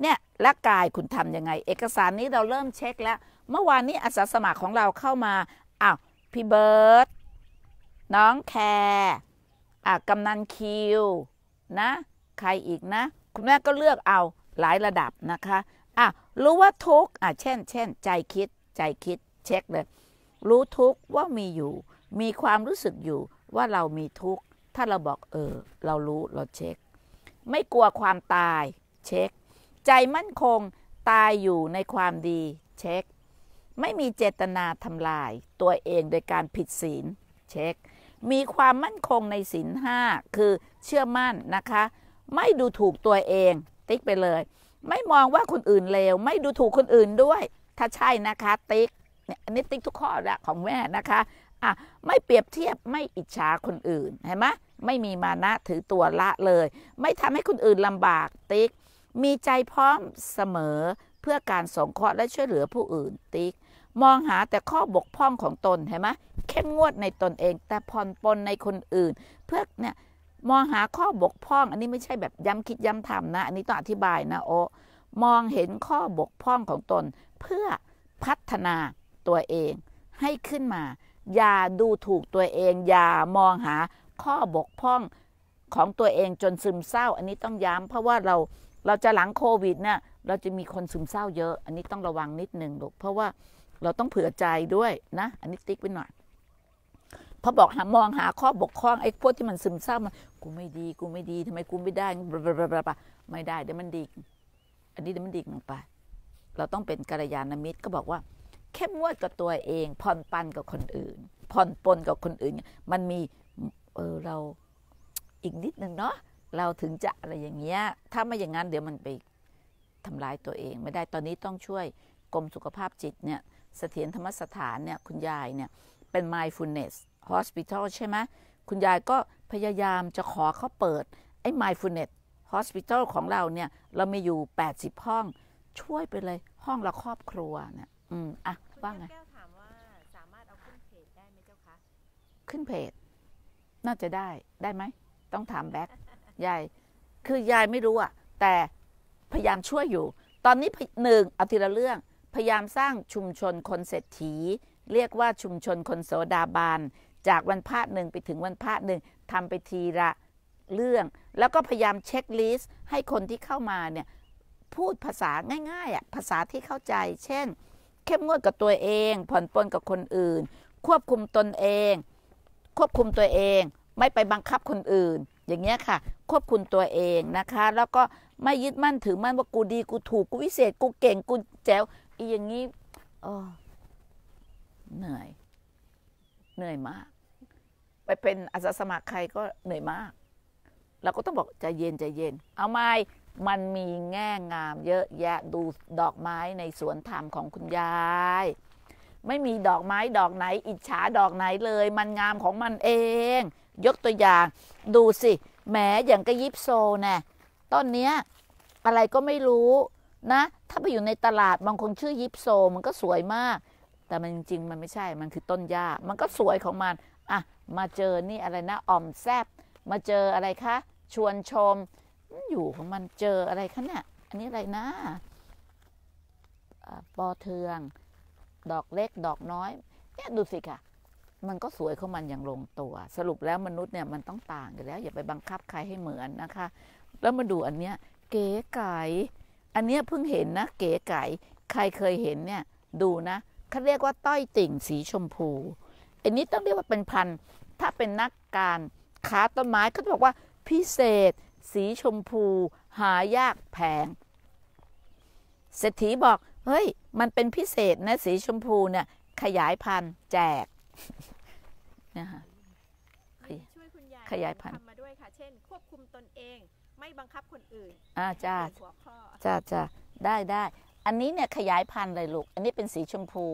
เนี่ยและกายคุณทำยังไง เอกสารนี้เราเริ่มเช็คแล้ว เมื่อวานนี้อาสาสมัครของเราเข้ามา อ้าว พี่เบิร์ตน้องแคร์อ่ากำนันคิวนะ ใครอีกนะ คุณแม่ก็เลือกเอาหลายระดับนะคะอะรู้ว่าทุกอะเช่นเช่น ใจคิด ใจคิด เช็คเลยรู้ทุกว่ามีอยู่ มีความรู้สึกอยู่ ว่าเรามีทุกถ้าเราบอก เออ เรารู้ เราเช็ค ไม่กลัวความตาย เช็ค ใจมั่นคงตายอยู่ในความดี เช็ค ไม่มีเจตนาทำลายตัวเองโดยการผิดศีล เช็ค มีความมั่นคงในศีลห้าคือเชื่อมั่นนะคะ ไม่ดูถูกตัวเอง ติ๊กไปเลยไม่มองว่าคนอื่นเลว ไม่ดูถูกคนอื่นด้วย ถ้าใช่นะคะ ติ๊กเนี่ยอันนี้ติ๊กทุกข้อละของแม่นะคะอ่ะไม่เปรียบเทียบไม่อิจฉาคนอื่นเห็นไหมไม่มีมานะถือตัวละเลย ไม่ทำให้คนอื่นลำบากติ๊กมีใจพร้อมเสมอเพื่อการสงเคราะห์และช่วยเหลือผู้อื่นติ๊กมองหาแต่ข้อบกพร่องของตนเห็นไหมเข้มงวดในตนเอง แต่ผ่อนปลนในคนอื่น เพื่อเนี่ยมองหาข้อบกพร่อง อันนี้ไม่ใช่แบบย้ำคิดย้ำทำ นะ อันนี้ต้องอธิบายนะโอมองเห็นข้อบกพร่องของตนเพื่อพัฒนาตัวเอง ให้ขึ้นมาอย่าดูถูกตัวเองอย่ามองหาข้อบกพร่อง ของตัวเองจนซึมเศร้า อันนี้ต้องย้ำเพราะว่าเราเราจะหลังโควิดเนี่ยเราจะมีคนซึมเศร้าเยอะ อันนี้ต้องระวังนิดนึงลูกเพราะว่าเราต้องเผื่อใจด้วยนะอันนี้ติ๊กไว้หน่อยพอบอกหามองหาข้อบกพร่องไอ้พวกที่มันซึมเศร้ามันกูไม่ดี กูไม่ดีทำไมกูไม่ได้บบบไม่ได้เดี๋ยวมันดี อันนี้เดี๋ยวมันดีลงไป เราต้องเป็นกัลยาณมิตรก็บอกว่าเข้มงวดกับตัวเองผ่อนปันกับคนอื่นผ่อนปนกับคนอื่น มันมีเออเราอีกนิดนึงเนาะเราถึงจะอะไรอย่างเงี้ยถ้าไม่อย่างนั้นเดี๋ยวมันไปทำลายตัวเอง ไม่ได้ตอนนี้ต้องช่วยกรมสุขภาพจิตเนี่ยเสถียรธรรมสถานเนี่ยคุณยายเนี่ยเป็น mindfulness ฮอสปิตอลใช่ไหม คุณยายก็พยายามจะขอเขาเปิด ไอ้ Mindfulness Hospital ของเราเนี่ย เรามีอยู่ 80 ห้อง ช่วยไปเลยห้องละครอบครัวเนี่ยอืมอ่ะ ว่าไงแก้วถามว่า สามารถเอาขึ้นเพจได้ไหมเจ้าคะ ขึ้นเพจน่าจะได้ได้ไหมต้องถามแบ็คยายคือยายไม่รู้อะแต่พยายามช่วยอยู่ ตอนนี้หนึ่งเอาทีละเรื่อง พยายามสร้างชุมชนคนเศรษฐี เรียกว่าชุมชนคนโสดาบันจากวันพระหนึ่งไปถึงวันพระหนึ่งทำไปทีละเรื่องแล้วก็พยายามเช็คลิสต์ให้คนที่เข้ามาเนี่ยพูดภาษาง่ายๆอ่ะภาษาที่เข้าใจเช่นเข้มงวดกับตัวเอง ผ่อนปลนกับคนอื่น ควบคุมตนเอง ควบคุมตัวเอง ไม่ไปบังคับคนอื่น อย่างเงี้ยค่ะ ควบคุมตัวเองนะคะ แล้วก็ไม่ยึดมั่นถือมั่นว่ากูดีกูถูกกูวิเศษ กูเก่งกูแจ๋วอีอย่างงี้เหนื่อย เหนื่อยมากไปเป็นอาสาสมัครใครก็เหนื่อยมาก เราก็ต้องบอกใจเย็นใจเย็น เอาไม้มันมีแง่งาม เยอะแยะ ดูดอกไม้ในสวนธรรมของคุณยาย ไม่มีดอกไม้ดอกไหนอิจฉาดอกไหนเลย มันงามของมันเอง ยกตัวอย่าง ดูสิแหมอย่างกระยิบโซนะ่ต้นเนี้ย อะไรก็ไม่รู้ นะ ถ้าไปอยู่ในตลาดบางคนชื่อยิบโซมันก็สวยมาก แต่มันจริงมันไม่ใช่ มันคือต้นหญ้ามันก็สวยของมันอ่ะมาเจอนี่อะไรนะอ่อมแซบมาเจออะไรคะชวนชมอยู่ของมันเจออะไรคะเนี่ยอันนี้อะไรนะปอเทืองดอกเล็กดอกน้อยเนี่ยดูสิค่ะ มันก็สวยของมันอย่างลงตัว สรุปแล้วมนุษย์เนี่ยมันต้องต่างกันแล้วอย่าไปบังคับใครให้เหมือนนะคะ แล้วมาดูอันเนี้ยเก๋ไก่อันเนี้ยเพิ่งเห็นนะ เก๋ไก่ใครเคยเห็นเนี่ยดูนะเขาเรียกว่าต้อยติ่งสีชมพูอันนี้ต้องเรียกว่าเป็นพันธุ์ถ้าเป็นนักการค้าต้นไม้ก็จะบอกว่าพิเศษ สีชมพู หายากแพงเศรษฐีบอกเฮ้ยมันเป็นพิเศษนะ สีชมพูเนี่ยขยายพันธุ์แจกนะคะขยายพันธุ์ทำมาด้วยค่ะเช่นควบคุมตนเองไม่บังคับคนอื่นอ่าจ้าจ้าจ้าได้ได้อันนี้เนี่ยขยายพันธุ์เลยลูกอันนี้เป็นสีชมพู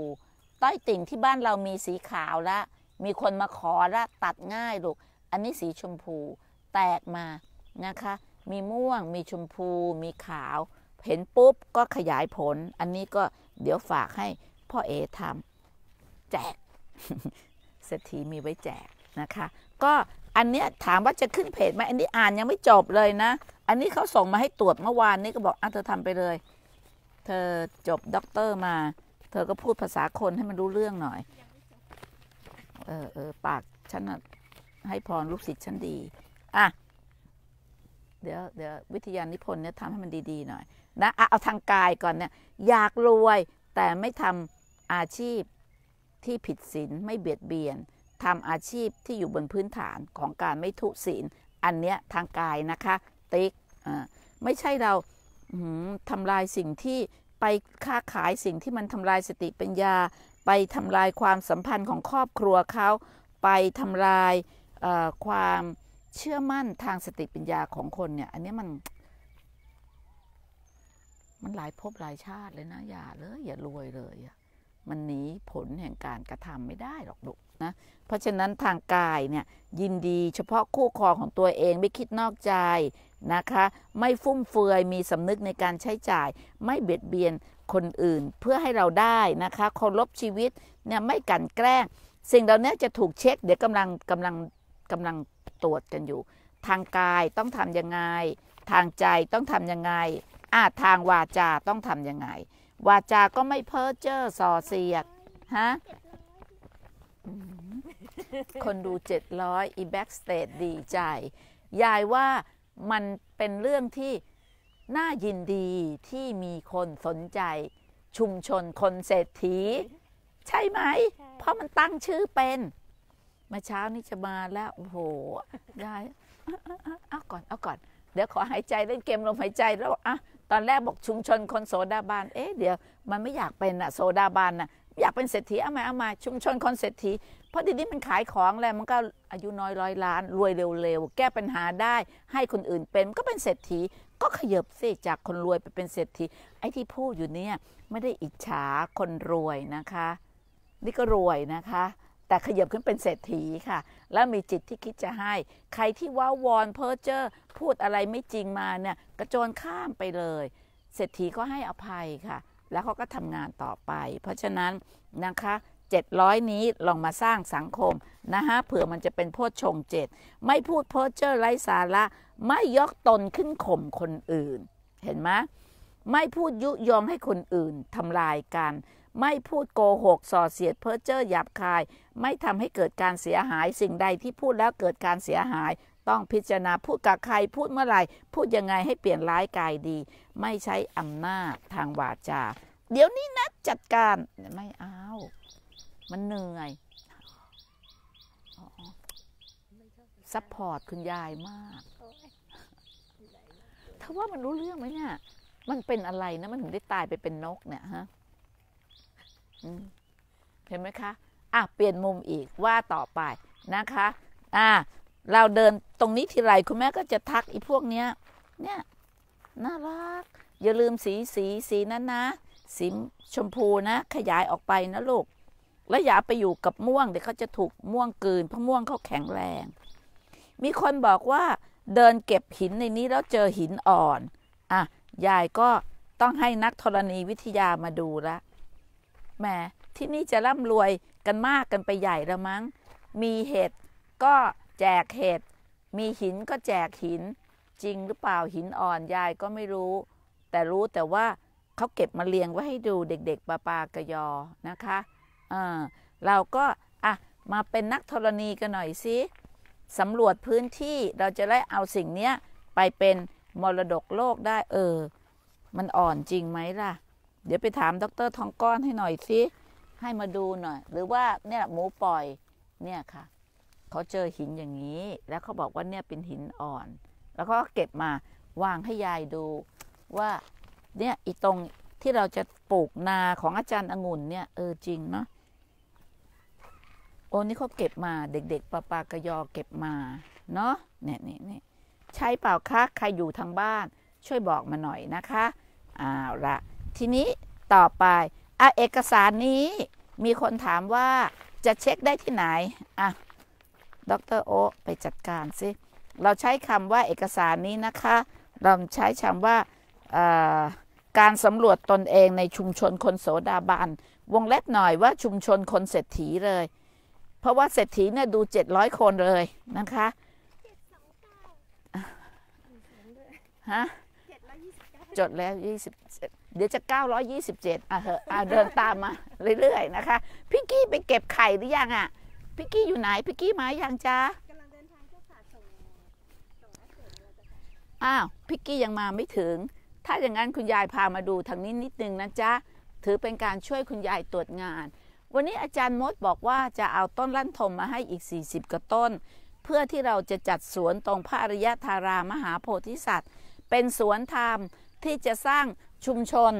ต้อยติ่งที่บ้านเรามีสีขาวละมีคนมาขอละตัดง่ายลูกอันนี้สีชมพูแตกมานะคะ มีม่วงมีชมพู มีขาวเห็นปุ๊บ ก็ขยายผล อันนี้ก็เดี๋ยวฝากให้พ่อเอทำ แจกเศรษฐีมีไว้แจกนะคะ ก็อันเนี้ยถามว่าจะขึ้นเพจไหมอันนี้อ่านยังไม่จบเลยนะ อันนี้เขาส่งมาให้ตรวจเมื่อวานนี้ก็บอกอ่ะเธอทำไปเลย เธอจบด็อกเตอร์มาเธอก็พูดภาษาคนให้มันรู้เรื่องหน่อย เออเออปากฉันให้พรลูกศิษย์ฉันดี อ่ะ เดี๋ยวเดี๋ยววิทยานิพนธ์เนี่ยทำให้มันดีๆหน่อยนะอะเอาทางกายก่อนเนี่ย อยากรวยแต่ไม่ทำอาชีพที่ผิดศีลไม่เบียดเบียนทำอาชีพที่อยู่บนพื้นฐานของการไม่ทุศีลอันเนี้ยทางกายนะคะติ๊ก อ่า ไม่ใช่เราทำลายสิ่งที่ไปค้าขายสิ่งที่มันทำลายสติปัญญา ไปทำลายความสัมพันธ์ของครอบครัวเขาไปทำลายความเชื่อมั่นทางสติปัญญาของคนเนี่ยอันนี้มันมันหลายภพหลายชาติเลยนะอย่าเลยอย่ารวยเลยมันหนีผลแห่งการกระทำไม่ได้หรอกลูกนะเพราะฉะนั้นทางกายเนี่ยยินดีเฉพาะคู่ครองของตัวเองไม่คิดนอกใจนะคะไม่ฟุ่มเฟือยมีสำนึกในการใช้จ่าย ไม่เบียดเบียนคนอื่นเพื่อให้เราได้นะคะเคารพชีวิตเนี่ยไม่กันแกล้งสิ่งเหล่านี้จะถูกเช็ค เดี๋ยวกำลังกำลังกำลังตรวจกันอยู่ ทางกายต้องทำยังไง ทางใจต้องทำยังไงอาทางวาจาต้องทำยังไง วาจาก็ไม่เพ้อเจ้อส่อเสียดฮะคนดูเจ็ดร้อยอีแบ็กสเตดดีใจ ยายว่ามันเป็นเรื่องที่น่ายินดีที่มีคนสนใจชุมชนคนเศรษฐี ใช่ไหม เพราะมันตั้งชื่อเป็นมาเช้านี้จะมาแล้วโอ้โหยายเอาก่อนเอาก่อนเดี๋ยวขอหายใจ เล่นเกมลมหายใจแล้วอ่ะตอนแรกบอกชุมชนคนโซดาบานเอ๊ะเดี๋ยวมันไม่อยากเป็นอะโซดาบานอะอยากเป็นเศรษฐีเอามาเอามาชุมชนคนเศรษฐีเพราะดีนี้มันขายของแล้วมันก็อายุน้อยร้อยล้าน รวยเร็วๆ แก้ปัญหาได้ให้คนอื่นเป็น ก็เป็นเศรษฐีก็ขยับสิจากคนรวยไปเป็นเศรษฐีไอ้ที่พูดอยู่เนี่ยไม่ได้อิจฉาคนรวยนะคะ นี่ก็รวยนะคะ แต่ขยับขึ้นเป็นเศรษฐีค่ะ แล้วมีจิตที่คิดจะให้ใครที่ว้าวอนเพ้อเจ้อพูดอะไรไม่จริงมาเนี่ยกระโจนข้ามไปเลยเศรษฐีก็ให้อภัยค่ะ แล้วเขาก็ทำงานต่อไป เพราะฉะนั้นนะคะ700 นี้ลองมาสร้างสังคมนะฮะเผื่อมันจะเป็นโพชฌงเจ็ดไม่พูดโพชเจ้อไร้สาระไม่ยกตนขึ้นข่มคนอื่น เห็นไหมไม่พูดยุยงให้คนอื่นทำลายกันไม่พูดโกหกส่อเสียดเพ้อเจ้อหยาบคาย ไม่ทำให้เกิดการเสียหายสิ่งใดที่พูดแล้วเกิดการเสียหาย ต้องพิจารณาพูดกับใครพูดเมื่อไหร่ พูดยังไงให้เปลี่ยนร้ายกายดี ไม่ใช้อำนาจทางวาจาเดี๋ยวนี้นะจัดการไม่เอามันเหนื่อยซัพพอร์ตคุณยายมากถ้าว่ามันรู้เรื่องไหมเนี่ย มันเป็นอะไรนะมันถึงได้ตายไปเป็นนกเนี่ยฮะ เห็นไหมคะ อ่ะ เปลี่ยนมุมอีกว่าต่อไปนะคะ อ่ะ เราเดินตรงนี้ทีไรคุณแม่ก็จะทักอีพวกเนี้ย เนี่ย น่ารัก อย่าลืมสีสีสีนั้นนะ สีชมพูนะ ขยายออกไปนะลูกและอย่าไปอยู่กับม่วงเดี๋ยวเขาจะถูกม่วงกืนเพราะม่วงเขาแข็งแรง มีคนบอกว่าเดินเก็บหินในนี้แล้วเจอหินอ่อน อ่ะ ยายก็ต้องให้นักธรณีวิทยามาดูละ แหม ที่นี่จะร่ำรวยกันมากกันไปใหญ่แล้วมั้ง มีเห็ดก็แจกเห็ด มีหินก็แจกหิน จริงหรือเปล่าหินอ่อนยายก็ไม่รู้ แต่รู้แต่ว่าเขาเก็บมาเรียงไว้ให้ดูเด็ก ๆปลาปากระยอนะคะเราก็ อ่ะมาเป็นนักธรณีกันหน่อยสิสำรวจพื้นที่ เราจะได้เอาสิ่งนี้ไปเป็นมรดกโลกได้เออ มันอ่อนจริงไหมล่ะ เดี๋ยวไปถามดรทองก้อนให้หน่อยสิให้มาดูหน่อย หรือว่าเนี่ยหมูปล่อยเนี่ยค่ะเขาเจอหินอย่างนี้ แล้วเขาบอกว่าเนี่ยเป็นหินอ่อน แล้วก็เก็บมาวางให้ยายดูว่า เนี่ยอีตรงที่เราจะปลูกนาของอาจารย์องุ่นเนี่ยเออจริงเนาะโอ้นี่เขาเก็บมาเด็กๆปลาปากระยอเก็บมาเนาะเนี่ยเนี่นี่ใช่เปล่าคะใครอยู่ทางบ้านช่วยบอกมาหน่อยนะคะอ้าวละทีนี้ต่อไป อ่ะ เอกสารนี้มีคนถามว่าจะเช็คได้ที่ไหน อ่ะดรโอไปจัดการสิ เราใช้คำว่าเอกสารนี้นะคะ เราใช้คำว่าการสำรวจตนเองในชุมชนคนโสดาบันวงเล็บหน่อยว่าชุมชนคนเศรษฐีเลยเพราะว่าเศรษฐีเนี่ยดูเจ็ดร้อยคนเลยนะคะฮะจดแล้วยี่สิบเดี๋ยวจะเก้าร้อยยี่สิบเจ็ดอ่ะเหอะอ่ะเดินตามมาเรื่อยๆนะคะพี่กี้ไปเก็บไข่หรือยังอ่ะพี่กี้อยู่ไหนพี่กี้มาอย่างจ้าอ้าวพี่กี้ยังมาไม่ถึง ถ้าอย่างนั้นคุณยายพามาดูทางนี้นิดนึงนะจ๊ะถือเป็นการช่วยคุณยายตรวจงานวันนี้อาจารย์มดบอกว่าจะเอาต้นลั่นทมมาให้อีก 40กว่าต้น เพื่อที่เราจะจัดสวนตรงพระอริยธารามหาโพธิสัตว์ เป็นสวนธรรมที่จะสร้างชุมชน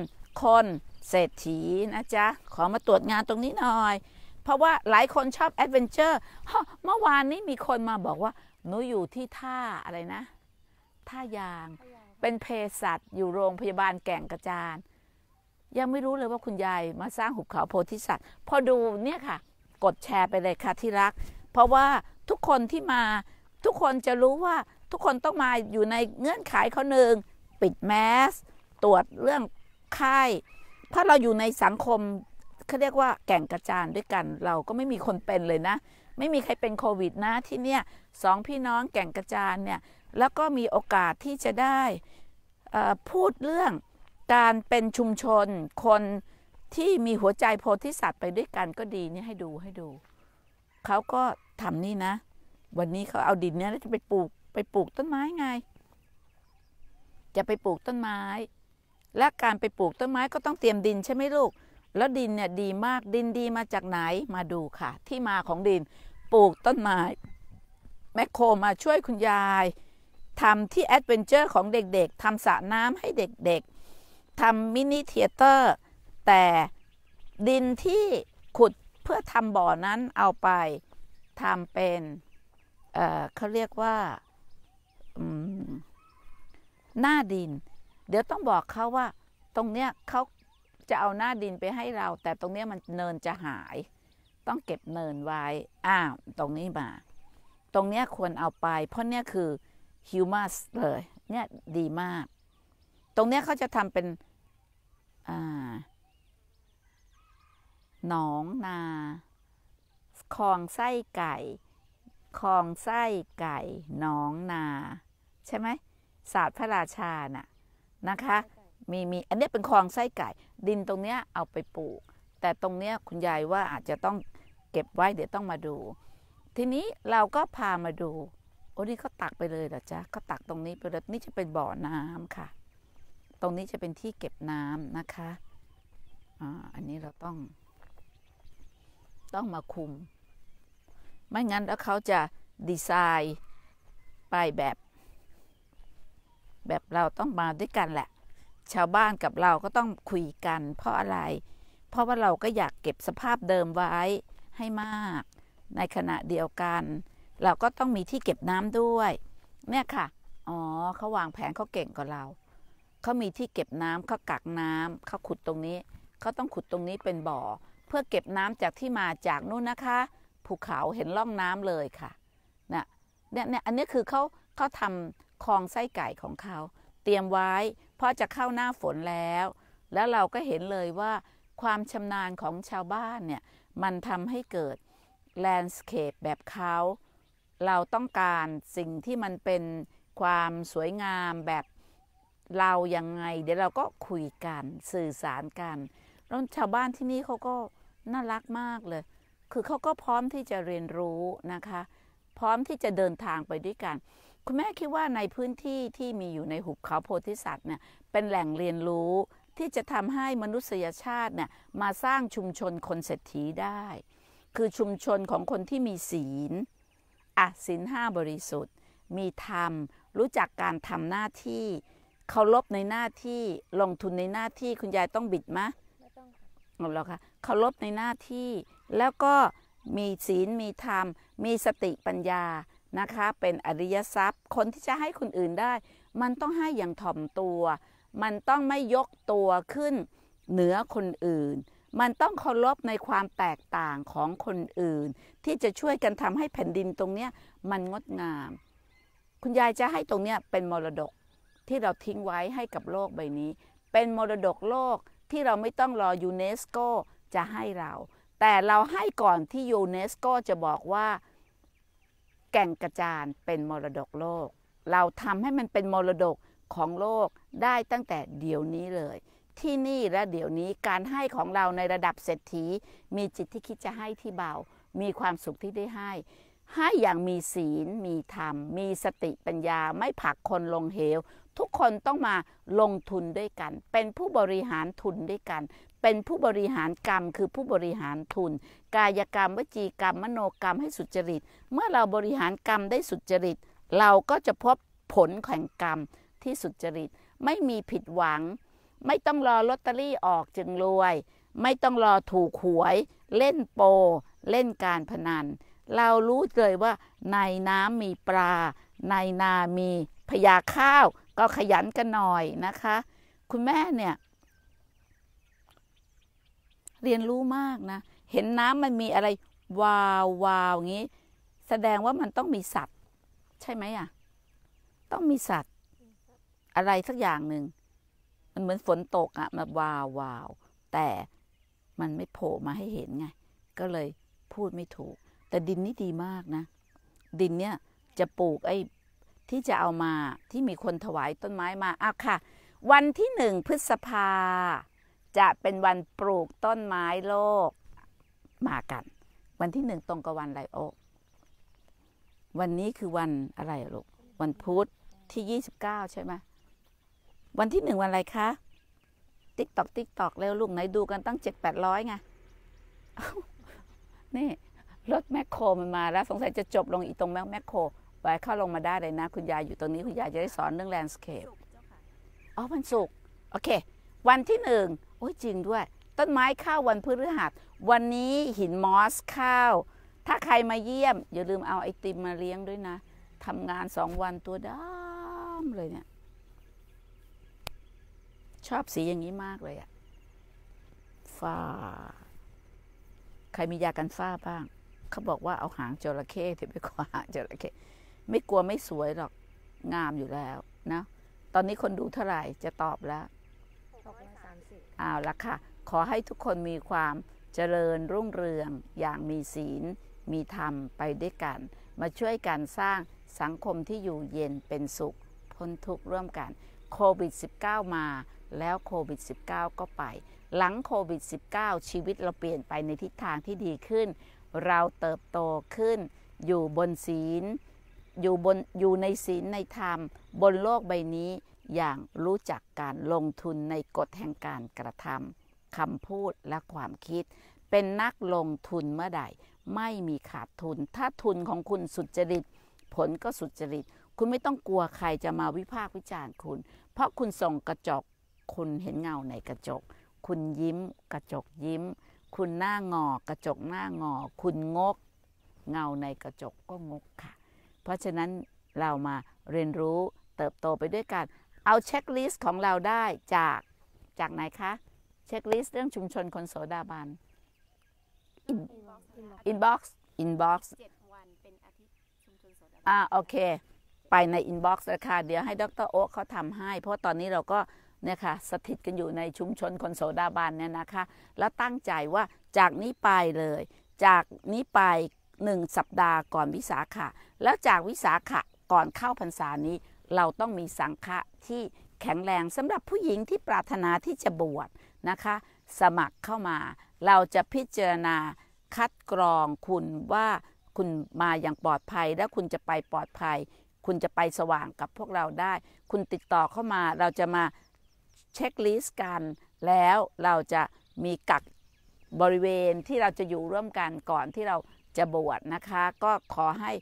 คนเศรษฐีนะจ๊ะ ขอมาตรวจงานตรงนี้หน่อย เพราะว่าหลายคนชอบแอดเวนเจอร์เมื่อวานนี้มีคนมาบอกว่าหนูอยู่ที่ท่าอะไรนะท่ายางเป็นเภสัชอยู่โรงพยาบาลแก่งกระจานยังไม่รู้เลยว่าคุณยายมาสร้างหุบเขาโพธิสัตว์ พอดูเนี่ยค่ะ กดแชร์ไปเลยค่ะที่รัก เพราะว่าทุกคนที่มาทุกคนจะรู้ว่าทุกคนต้องมาอยู่ในเงื่อนไขเขาหนึ่งปิดแมสตรวจเรื่องไข้ถ้าเราอยู่ในสังคมเขาเรียกว่าแก่งกระจานด้วยกัน เราก็ไม่มีคนเป็นเลยนะ ไม่มีใครเป็นโควิดนะที่เนี่ยสองพี่น้องแก่งกระจานเนี่ยแล้วก็มีโอกาสที่จะได้พูดเรื่องการเป็นชุมชนคนที่มีหัวใจโพธิสัตว์ ไปด้วยกันก็ดีนี่ให้ดูให้ดู เขาก็ทำนี่นะ วันนี้เขาเอาดินเนี่ยแล้วจะไปปลูกไปปลูกต้นไม้ไง จะไปปลูกต้นไม้ และการไปปลูกต้นไม้ก็ต้องเตรียมดินใช่ไหมลูก แล้วดินเนี่ยดีมากดินดีมาจากไหนมาดูค่ะ ที่มาของดินปลูกต้นไม้แมคโครมาช่วยคุณยายทำที่แอดเวนเจอร์ของเด็ก ๆทำสระน้ำให้เด็กๆทำ มินิเทเตอร์แต่ดินที่ขุดเพื่อทำบ่อนั้นเอาไปทำเป็นเเขาเรียกว่าหน้าดิน เดี๋ยวต้องบอกเขาว่า ตรงเนี้ยเขาจะเอาหน้าดินไปให้เรา แต่ตรงเนี้ยมันเนินจะหาย ต้องเก็บเนินไว้ อ้าว ตรงนี้มาตรงเนี้ยควรเอาไป เพราะเนี้ยคือฮิวมัสเลย เนี่ยดีมากตรงเนี้ยเขาจะทำเป็นหนองนาคลองไส้ไก่คลองไส้ไก่หนองนา ใช่ไหมศาสตร์พระราชาน่ะนะคะมีมีอันนี้เป็นคลองไส้ไก่ ดินตรงเนี้ยเอาไปปลูก แต่ตรงเนี้ยคุณยายว่าอาจจะต้องเก็บไว้เดี๋ยวต้องมาดู ทีนี้เราก็พามาดูโอ้นี่เขาตักไปเลยเหรอจ๊ะเขาตักตรงนี้ไปเลยนี่จะเป็นบ่อน้ำค่ะตรงนี้จะเป็นที่เก็บน้ำนะคะออันนี้เราต้อง ต้องมาคุม ไม่งั้นแล้วเขาจะดีไซน์ไปแบบ แบบเราต้องมาด้วยกันแหละ ชาวบ้านกับเราก็ต้องคุยกัน เพราะอะไร เพราะว่าเราก็อยากเก็บสภาพเดิมไว้ให้มาก ในขณะเดียวกัน เราก็ต้องมีที่เก็บน้ำด้วย เนี่ยค่ะ อ๋อ เขาวางแผนเขาเก่งกว่าเราเขา มี ที่เก็บน้ำเขา กัก น้ำเขา ขุดตรงนี้ เขาต้องขุดตรงนี้เป็น บ่อ เพื่อเก็บน้ำจาก ที่มา จาก นู่น นะคะ ภูเขาเห็น ร่อง น้ำเลยค่ะนะเนี่ยเนี่ย อันนี้คือเขาเขาทำคลอง ไส้ ไก่ของเขา เตรียมไว้เพราะจะเข้าหน้าฝน แล้ว แล้วเราก็เห็นเลยว่า ความ ชำนาญ ของชาวบ้าน เนี่ย มันทำให้เกิด แลนด์สเคป แบบเขา เราต้องการสิ่งที่มันเป็น ความสวยงาม แบบเรายังไงเดี๋ยวเราก็คุยกันสื่อสารกันแล้วชาวบ้านที่นี่เขาก็น่ารักมากเลย คือเขาก็พร้อมที่จะเรียนรู้นะคะ พร้อมที่จะเดินทางไปด้วยกัน คุณแม่คิดว่าในพื้นที่ที่มีอยู่ในหุบเขาโพธิสัตว์เนี่ย เป็นแหล่งเรียนรู้ที่จะทำให้มนุษยชาติเนี่ยมาสร้างชุมชนคนเศรษฐีได้ คือชุมชนของคนที่มีศีลอ่ะศีลห้าบริสุทธิ์ มีธรรมรู้จักการทำหน้าที่เคารพในหน้าที่ลงทุนในหน้าที่คุณยายต้องบิดมะไม่ต้องค่ะเอาแล้วค่ะเคารพในหน้าที่แล้วก็มีศีลมีธรรมมีสติปัญญานะคะ เป็นอริยทรัพย์คนที่จะให้คนอื่นได้ มันต้องให้อย่างถ่อมตัว มันต้องไม่ยกตัวขึ้นเหนือคนอื่น มันต้องเคารพในความแตกต่างของคนอื่น ที่จะช่วยกันทำให้แผ่นดินตรงเนี้ยมันงดงาม คุณยายจะให้ตรงเนี้ยเป็นมรดกที่เราทิ้งไว้ให้กับโลกใบนี้ เป็นมรดกโลกที่เราไม่ต้องรอยูเนสโกจะให้เรา แต่เราให้ก่อนที่ยูเนสโกจะบอกว่าแก่งกระจาน เป็นมรดกโลก เราทำให้มันเป็นมรดกของโลกได้ตั้งแต่เดี๋ยวนี้เลย ที่นี่และเดี๋ยวนี้การให้ของเราในระดับเศรษฐีมีจิตที่คิดจะให้ที่เบา มีความสุขที่ได้ให้ ให้อย่างมีศีลมีธรรม มีสติปัญญาไม่ผักคนลงเหวทุกคนต้องมาลงทุนด้วยกัน เป็นผู้บริหารทุนด้วยกัน เป็นผู้บริหารกรรมคือผู้บริหารทุน กายกรรมวจีกรรม มโนกรรมให้สุจริต เมื่อเราบริหารกรรมได้สุจริต เราก็จะพบผลแข่งกรรมที่สุจริต ไม่มีผิดหวัง ไม่ต้องรอลอตเตอรี่ออกจึงรวย ไม่ต้องรอถูกหวย เล่นโป เล่นการพนัน เรารู้เลยว่าในน้ำมีปลาในนา มีพญาข้าวก็ขยันกันหน่อยนะคะ คุณแม่เนี่ย เรียนรู้มากนะเห็นน้ำมันมีอะไรวาววาวอย่างนี้ แสดงว่ามันต้องมีสัตว์ ใช่ไหมอ่ะต้องมีสัตว์ อะไรสักอย่างหนึ่งมันเหมือนฝนตกอ่ะมาวาววาวแต่มันไม่โผล่มาให้เห็นไง ก็เลยพูดไม่ถูก แต่ดินนี่ ดีมากนะ ดินเนี่ย จะปลูกไอ้ที่จะเอามาที่มีคนถวายต้นไม้มาอ่ะค่ะ วันที่หนึ่งพฤษภาจะเป็นวันปลูกต้นไม้โลก มากัน วันที่หนึ่งตรงกับวันไรโอวันนี้คือวันอะไรลูกวันพุธที่ยี่สิบเก้าใช่ไหมวันที่หนึ่งวันอะไรคะติ๊กตอก ติ๊กตอกแล้วลูกไหนดูกันตั้งเจ็ดแปดร้อยไง นี่ รถแมคโครมันมาแล้ว สงสัยจะจบลงอีตรงแมคโครไว้เข้าลงมาได้เลยนะ คุณยายอยู่ตรงนี้ คุณยายจะได้สอนเรื่องแลนด์สเคปอ๋อวันศุกร์โอเค วันที่หนึ่งโอ้ยจริงด้วย ต้นไม้ข้าววันพฤหัส วันนี้หินมอสข้าวถ้าใครมาเยี่ยม อย่าลืมเอาไอติมมาเลี้ยงด้วยนะทำงานสองวันตัวดำเลยเนี่ย ชอบสีอย่างนี้มากเลยอะฝ้าใครมียากันฝ้าบ้าง เขาบอกว่าเอาหางจระเข้ที่ไปขาหางจระเข้ไม่กลัวไม่สวยหรอกงามอยู่แล้วนะ ตอนนี้คนดูเท่าไหร่จะตอบแล้วอ้าวละค่ะ ขอให้ทุกคนมีความเจริญรุ่งเรืองอย่างมีศีลมีธรรมไปด้วยกัน มาช่วยกันสร้างสังคมที่อยู่เย็นเป็นสุข พ้นทุกข์ร่วมกันโควิด -19 มาแล้วโควิด -19 ก็ไป หลังโควิด -19 ชีวิตเราเปลี่ยนไปในทิศทางที่ดีขึ้น เราเติบโตขึ้นอยู่บนศีลอยู่บนอยู่ในศีลในธรรมบนโลกใบนี้ อย่างรู้จักการลงทุนในกฎแห่งการกระทำคำพูดและความคิด เป็นนักลงทุนเมื่อใดไม่มีขาดทุน ถ้าทุนของคุณสุจริต ผลก็สุจริต คุณไม่ต้องกลัวใครจะมาวิพากษ์วิจารณ์คุณ เพราะคุณส่องกระจก คุณเห็นเงาในกระจก คุณยิ้มกระจกยิ้ม คุณหน้างอกระจกหน้างอคุณงกเงาในกระจกก็งกค่ะเพราะฉะนั้นเรามาเรียนรู้เติบโตไปด้วยกันเอาเช็คลิสต์ของเราได้จากจากไหนคะเช็คลิสต์เรื่องชุมชนคนโสดาบันอินบ็อกซ์อินบ็อกซ์อ่าโอเคไปในอินบ็อกซ์นะคะเดี๋ยวให้ดรโอ๊คเขาทำให้ เพราะตอนนี้เราก็เนี่ยค่ะสถิตกันอยู่ในชุมชนคนโสดาบันเนี่ยนะคะ แล้วตั้งใจว่าจากนี้ไปเลย จากนี้ไปหนึ่งสัปดาห์ก่อนวิสาขะ แล้วจากวิสาขะก่อนเข้าพรรษานี้ เราต้องมีสังฆะที่แข็งแรงสำหรับผู้หญิงที่ปรารถนาที่จะบวชนะคะ สมัครเข้ามาเราจะพิจารณาคัดกรองคุณว่าคุณมาอย่างปลอดภัย และคุณจะไปปลอดภัย คุณจะไปสว่างกับพวกเราได้คุณติดต่อเข้ามาเราจะมาเช็คลิสต์กันแล้วเราจะมีกักบริเวณที่เราจะอยู่ร่วมกันก่อนที่เราจะบวชนะคะก็ขอให้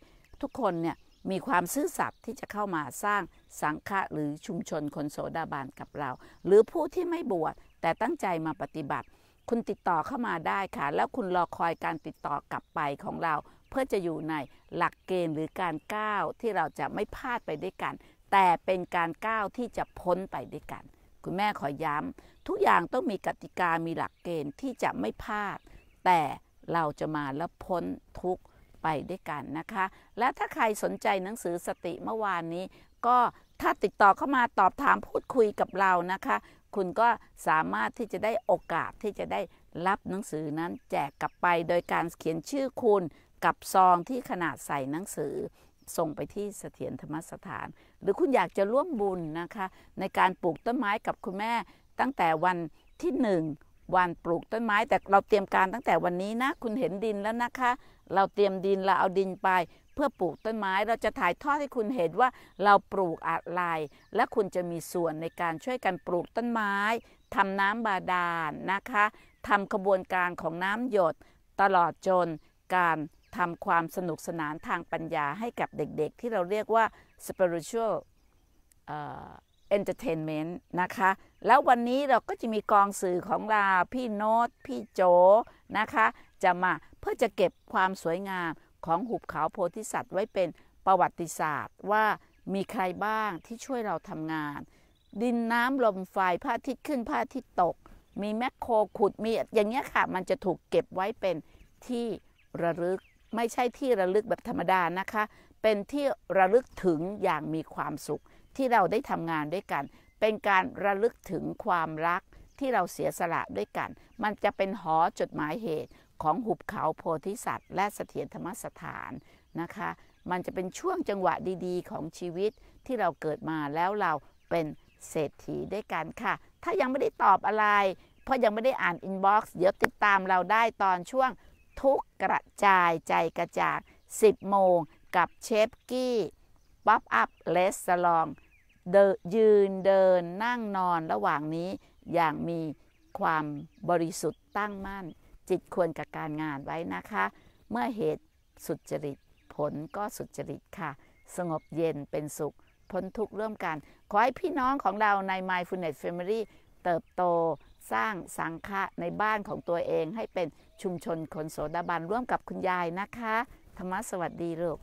ทุกคนเนี่ยมีความซื่อสัตย์ที่จะเข้ามาสร้างสังฆะหรือชุมชนคนโสดาบันกับเรา หรือผู้ที่ไม่บวชแต่ตั้งใจมาปฏิบัติ คุณติดต่อเข้ามาได้ค่ะ แล้วคุณรอคอยการติดต่อกลับไปของเรา เพื่อจะอยู่ในหลักเกณฑ์หรือการก้าวที่เราจะไม่พลาดไปด้วยกัน แต่เป็นการก้าวที่จะพ้นไปด้วยกัน คุณแม่ขอย้ำทุกอย่างต้องมีกติกามีหลักเกณฑ์ที่จะไม่พลาดแต่เราจะมาแล้วพ้นทุกข์ไปด้วยกันนะคะ และถ้าใครสนใจหนังสือสติเมื่อวานนี้ ก็ถ้าติดต่อเข้ามาตอบถามพูดคุยกับเรานะคะ คุณก็สามารถที่จะได้โอกาสที่จะได้รับหนังสือนั้นแจกกลับไปโดยการเขียนชื่อคุณกับซองที่ขนาดใส่หนังสือส่งไปที่เสถียรธรรมสถาน หรือคุณอยากจะร่วมบุญนะคะในการปลูกต้นไม้กับคุณแม่ตั้งแต่วันที่หนึ่งวันปลูกต้นไม้แต่เราเตรียมการตั้งแต่วันนี้นะคุณเห็นดินแล้วนะคะ เราเตรียมดินเราเอาดินไปเพื่อปลูกต้นไม้ เราจะถ่ายทอดให้คุณเห็นว่าเราปลูกอะไร และคุณจะมีส่วนในการช่วยกันปลูกต้นไม้ทำน้ำบาดาลนนะคะทำขบวนการของน้ำหยดตลอดจนการทำความสนุกสนานทางปัญญาให้กับเด็กๆ ที่เราเรียกว่า spiritual uh, เอนเตอร์เทนเมนะคะ แล้ววันนี้เราก็จะมีกองสื่อของเราพี่โน้ต พี่โจนะคะ จะมาเพื่อจะเก็บความสวยงามของหุบเขาโพธิสัตว์ ไว้เป็นประวัติศาสตร์ว่ามีใครบ้างที่ช่วยเราทำงาน ดินน้ำลมไฟพระอาทิตย์ขึ้นพระอาทิตย์ตก มีแมคโครขุด มีอย่างเงี้ยค่ะ มันจะถูกเก็บไว้เป็นที่ระลึก ไม่ใช่ที่ระลึกแบบธรรมดานะคะเป็นที่ระลึกถึงอย่างมีความสุขที่เราได้ทำงานด้วยกัน เป็นการระลึกถึงความรักที่เราเสียสละด้วยกัน มันจะเป็นหอจดหมายเหตุของหุบเขาโพธิสัตว์ และเสถียรธรรมสถานนะคะ มันจะเป็นช่วงจังหวะดีๆของชีวิตที่เราเกิดมาแล้วเราเป็นเศรษฐีด้วยกันค่ะ ถ้ายังไม่ได้ตอบอะไร เพราะยังไม่ได้อ่านอินบ็อกซ์เดี๋ยวติดตามเราได้ตอนช่วงทุกกระจายใจกระจาง10โมงกับเชฟกี้ป๊อปอัพเลสสลองเดยืนเดินนั่งนอนระหว่างนี้อย่างมีความบริสุทธิ์ตั้งมั่นจิตควรกับการงานไว้นะคะ เมื่อเหตุสุจริต ผลก็สุจริตค่ะ สงบเย็นเป็นสุข พ้นทุกข์ร่วมกัน ขอให้พี่น้องของเราใน m y f u n e t Family เติบโตสร้างสังฆะในบ้านของตัวเองให้เป็นชุมชนคนโสดาบันร่วมกับคุณยายนะคะ ธรรมสวัสดีลูก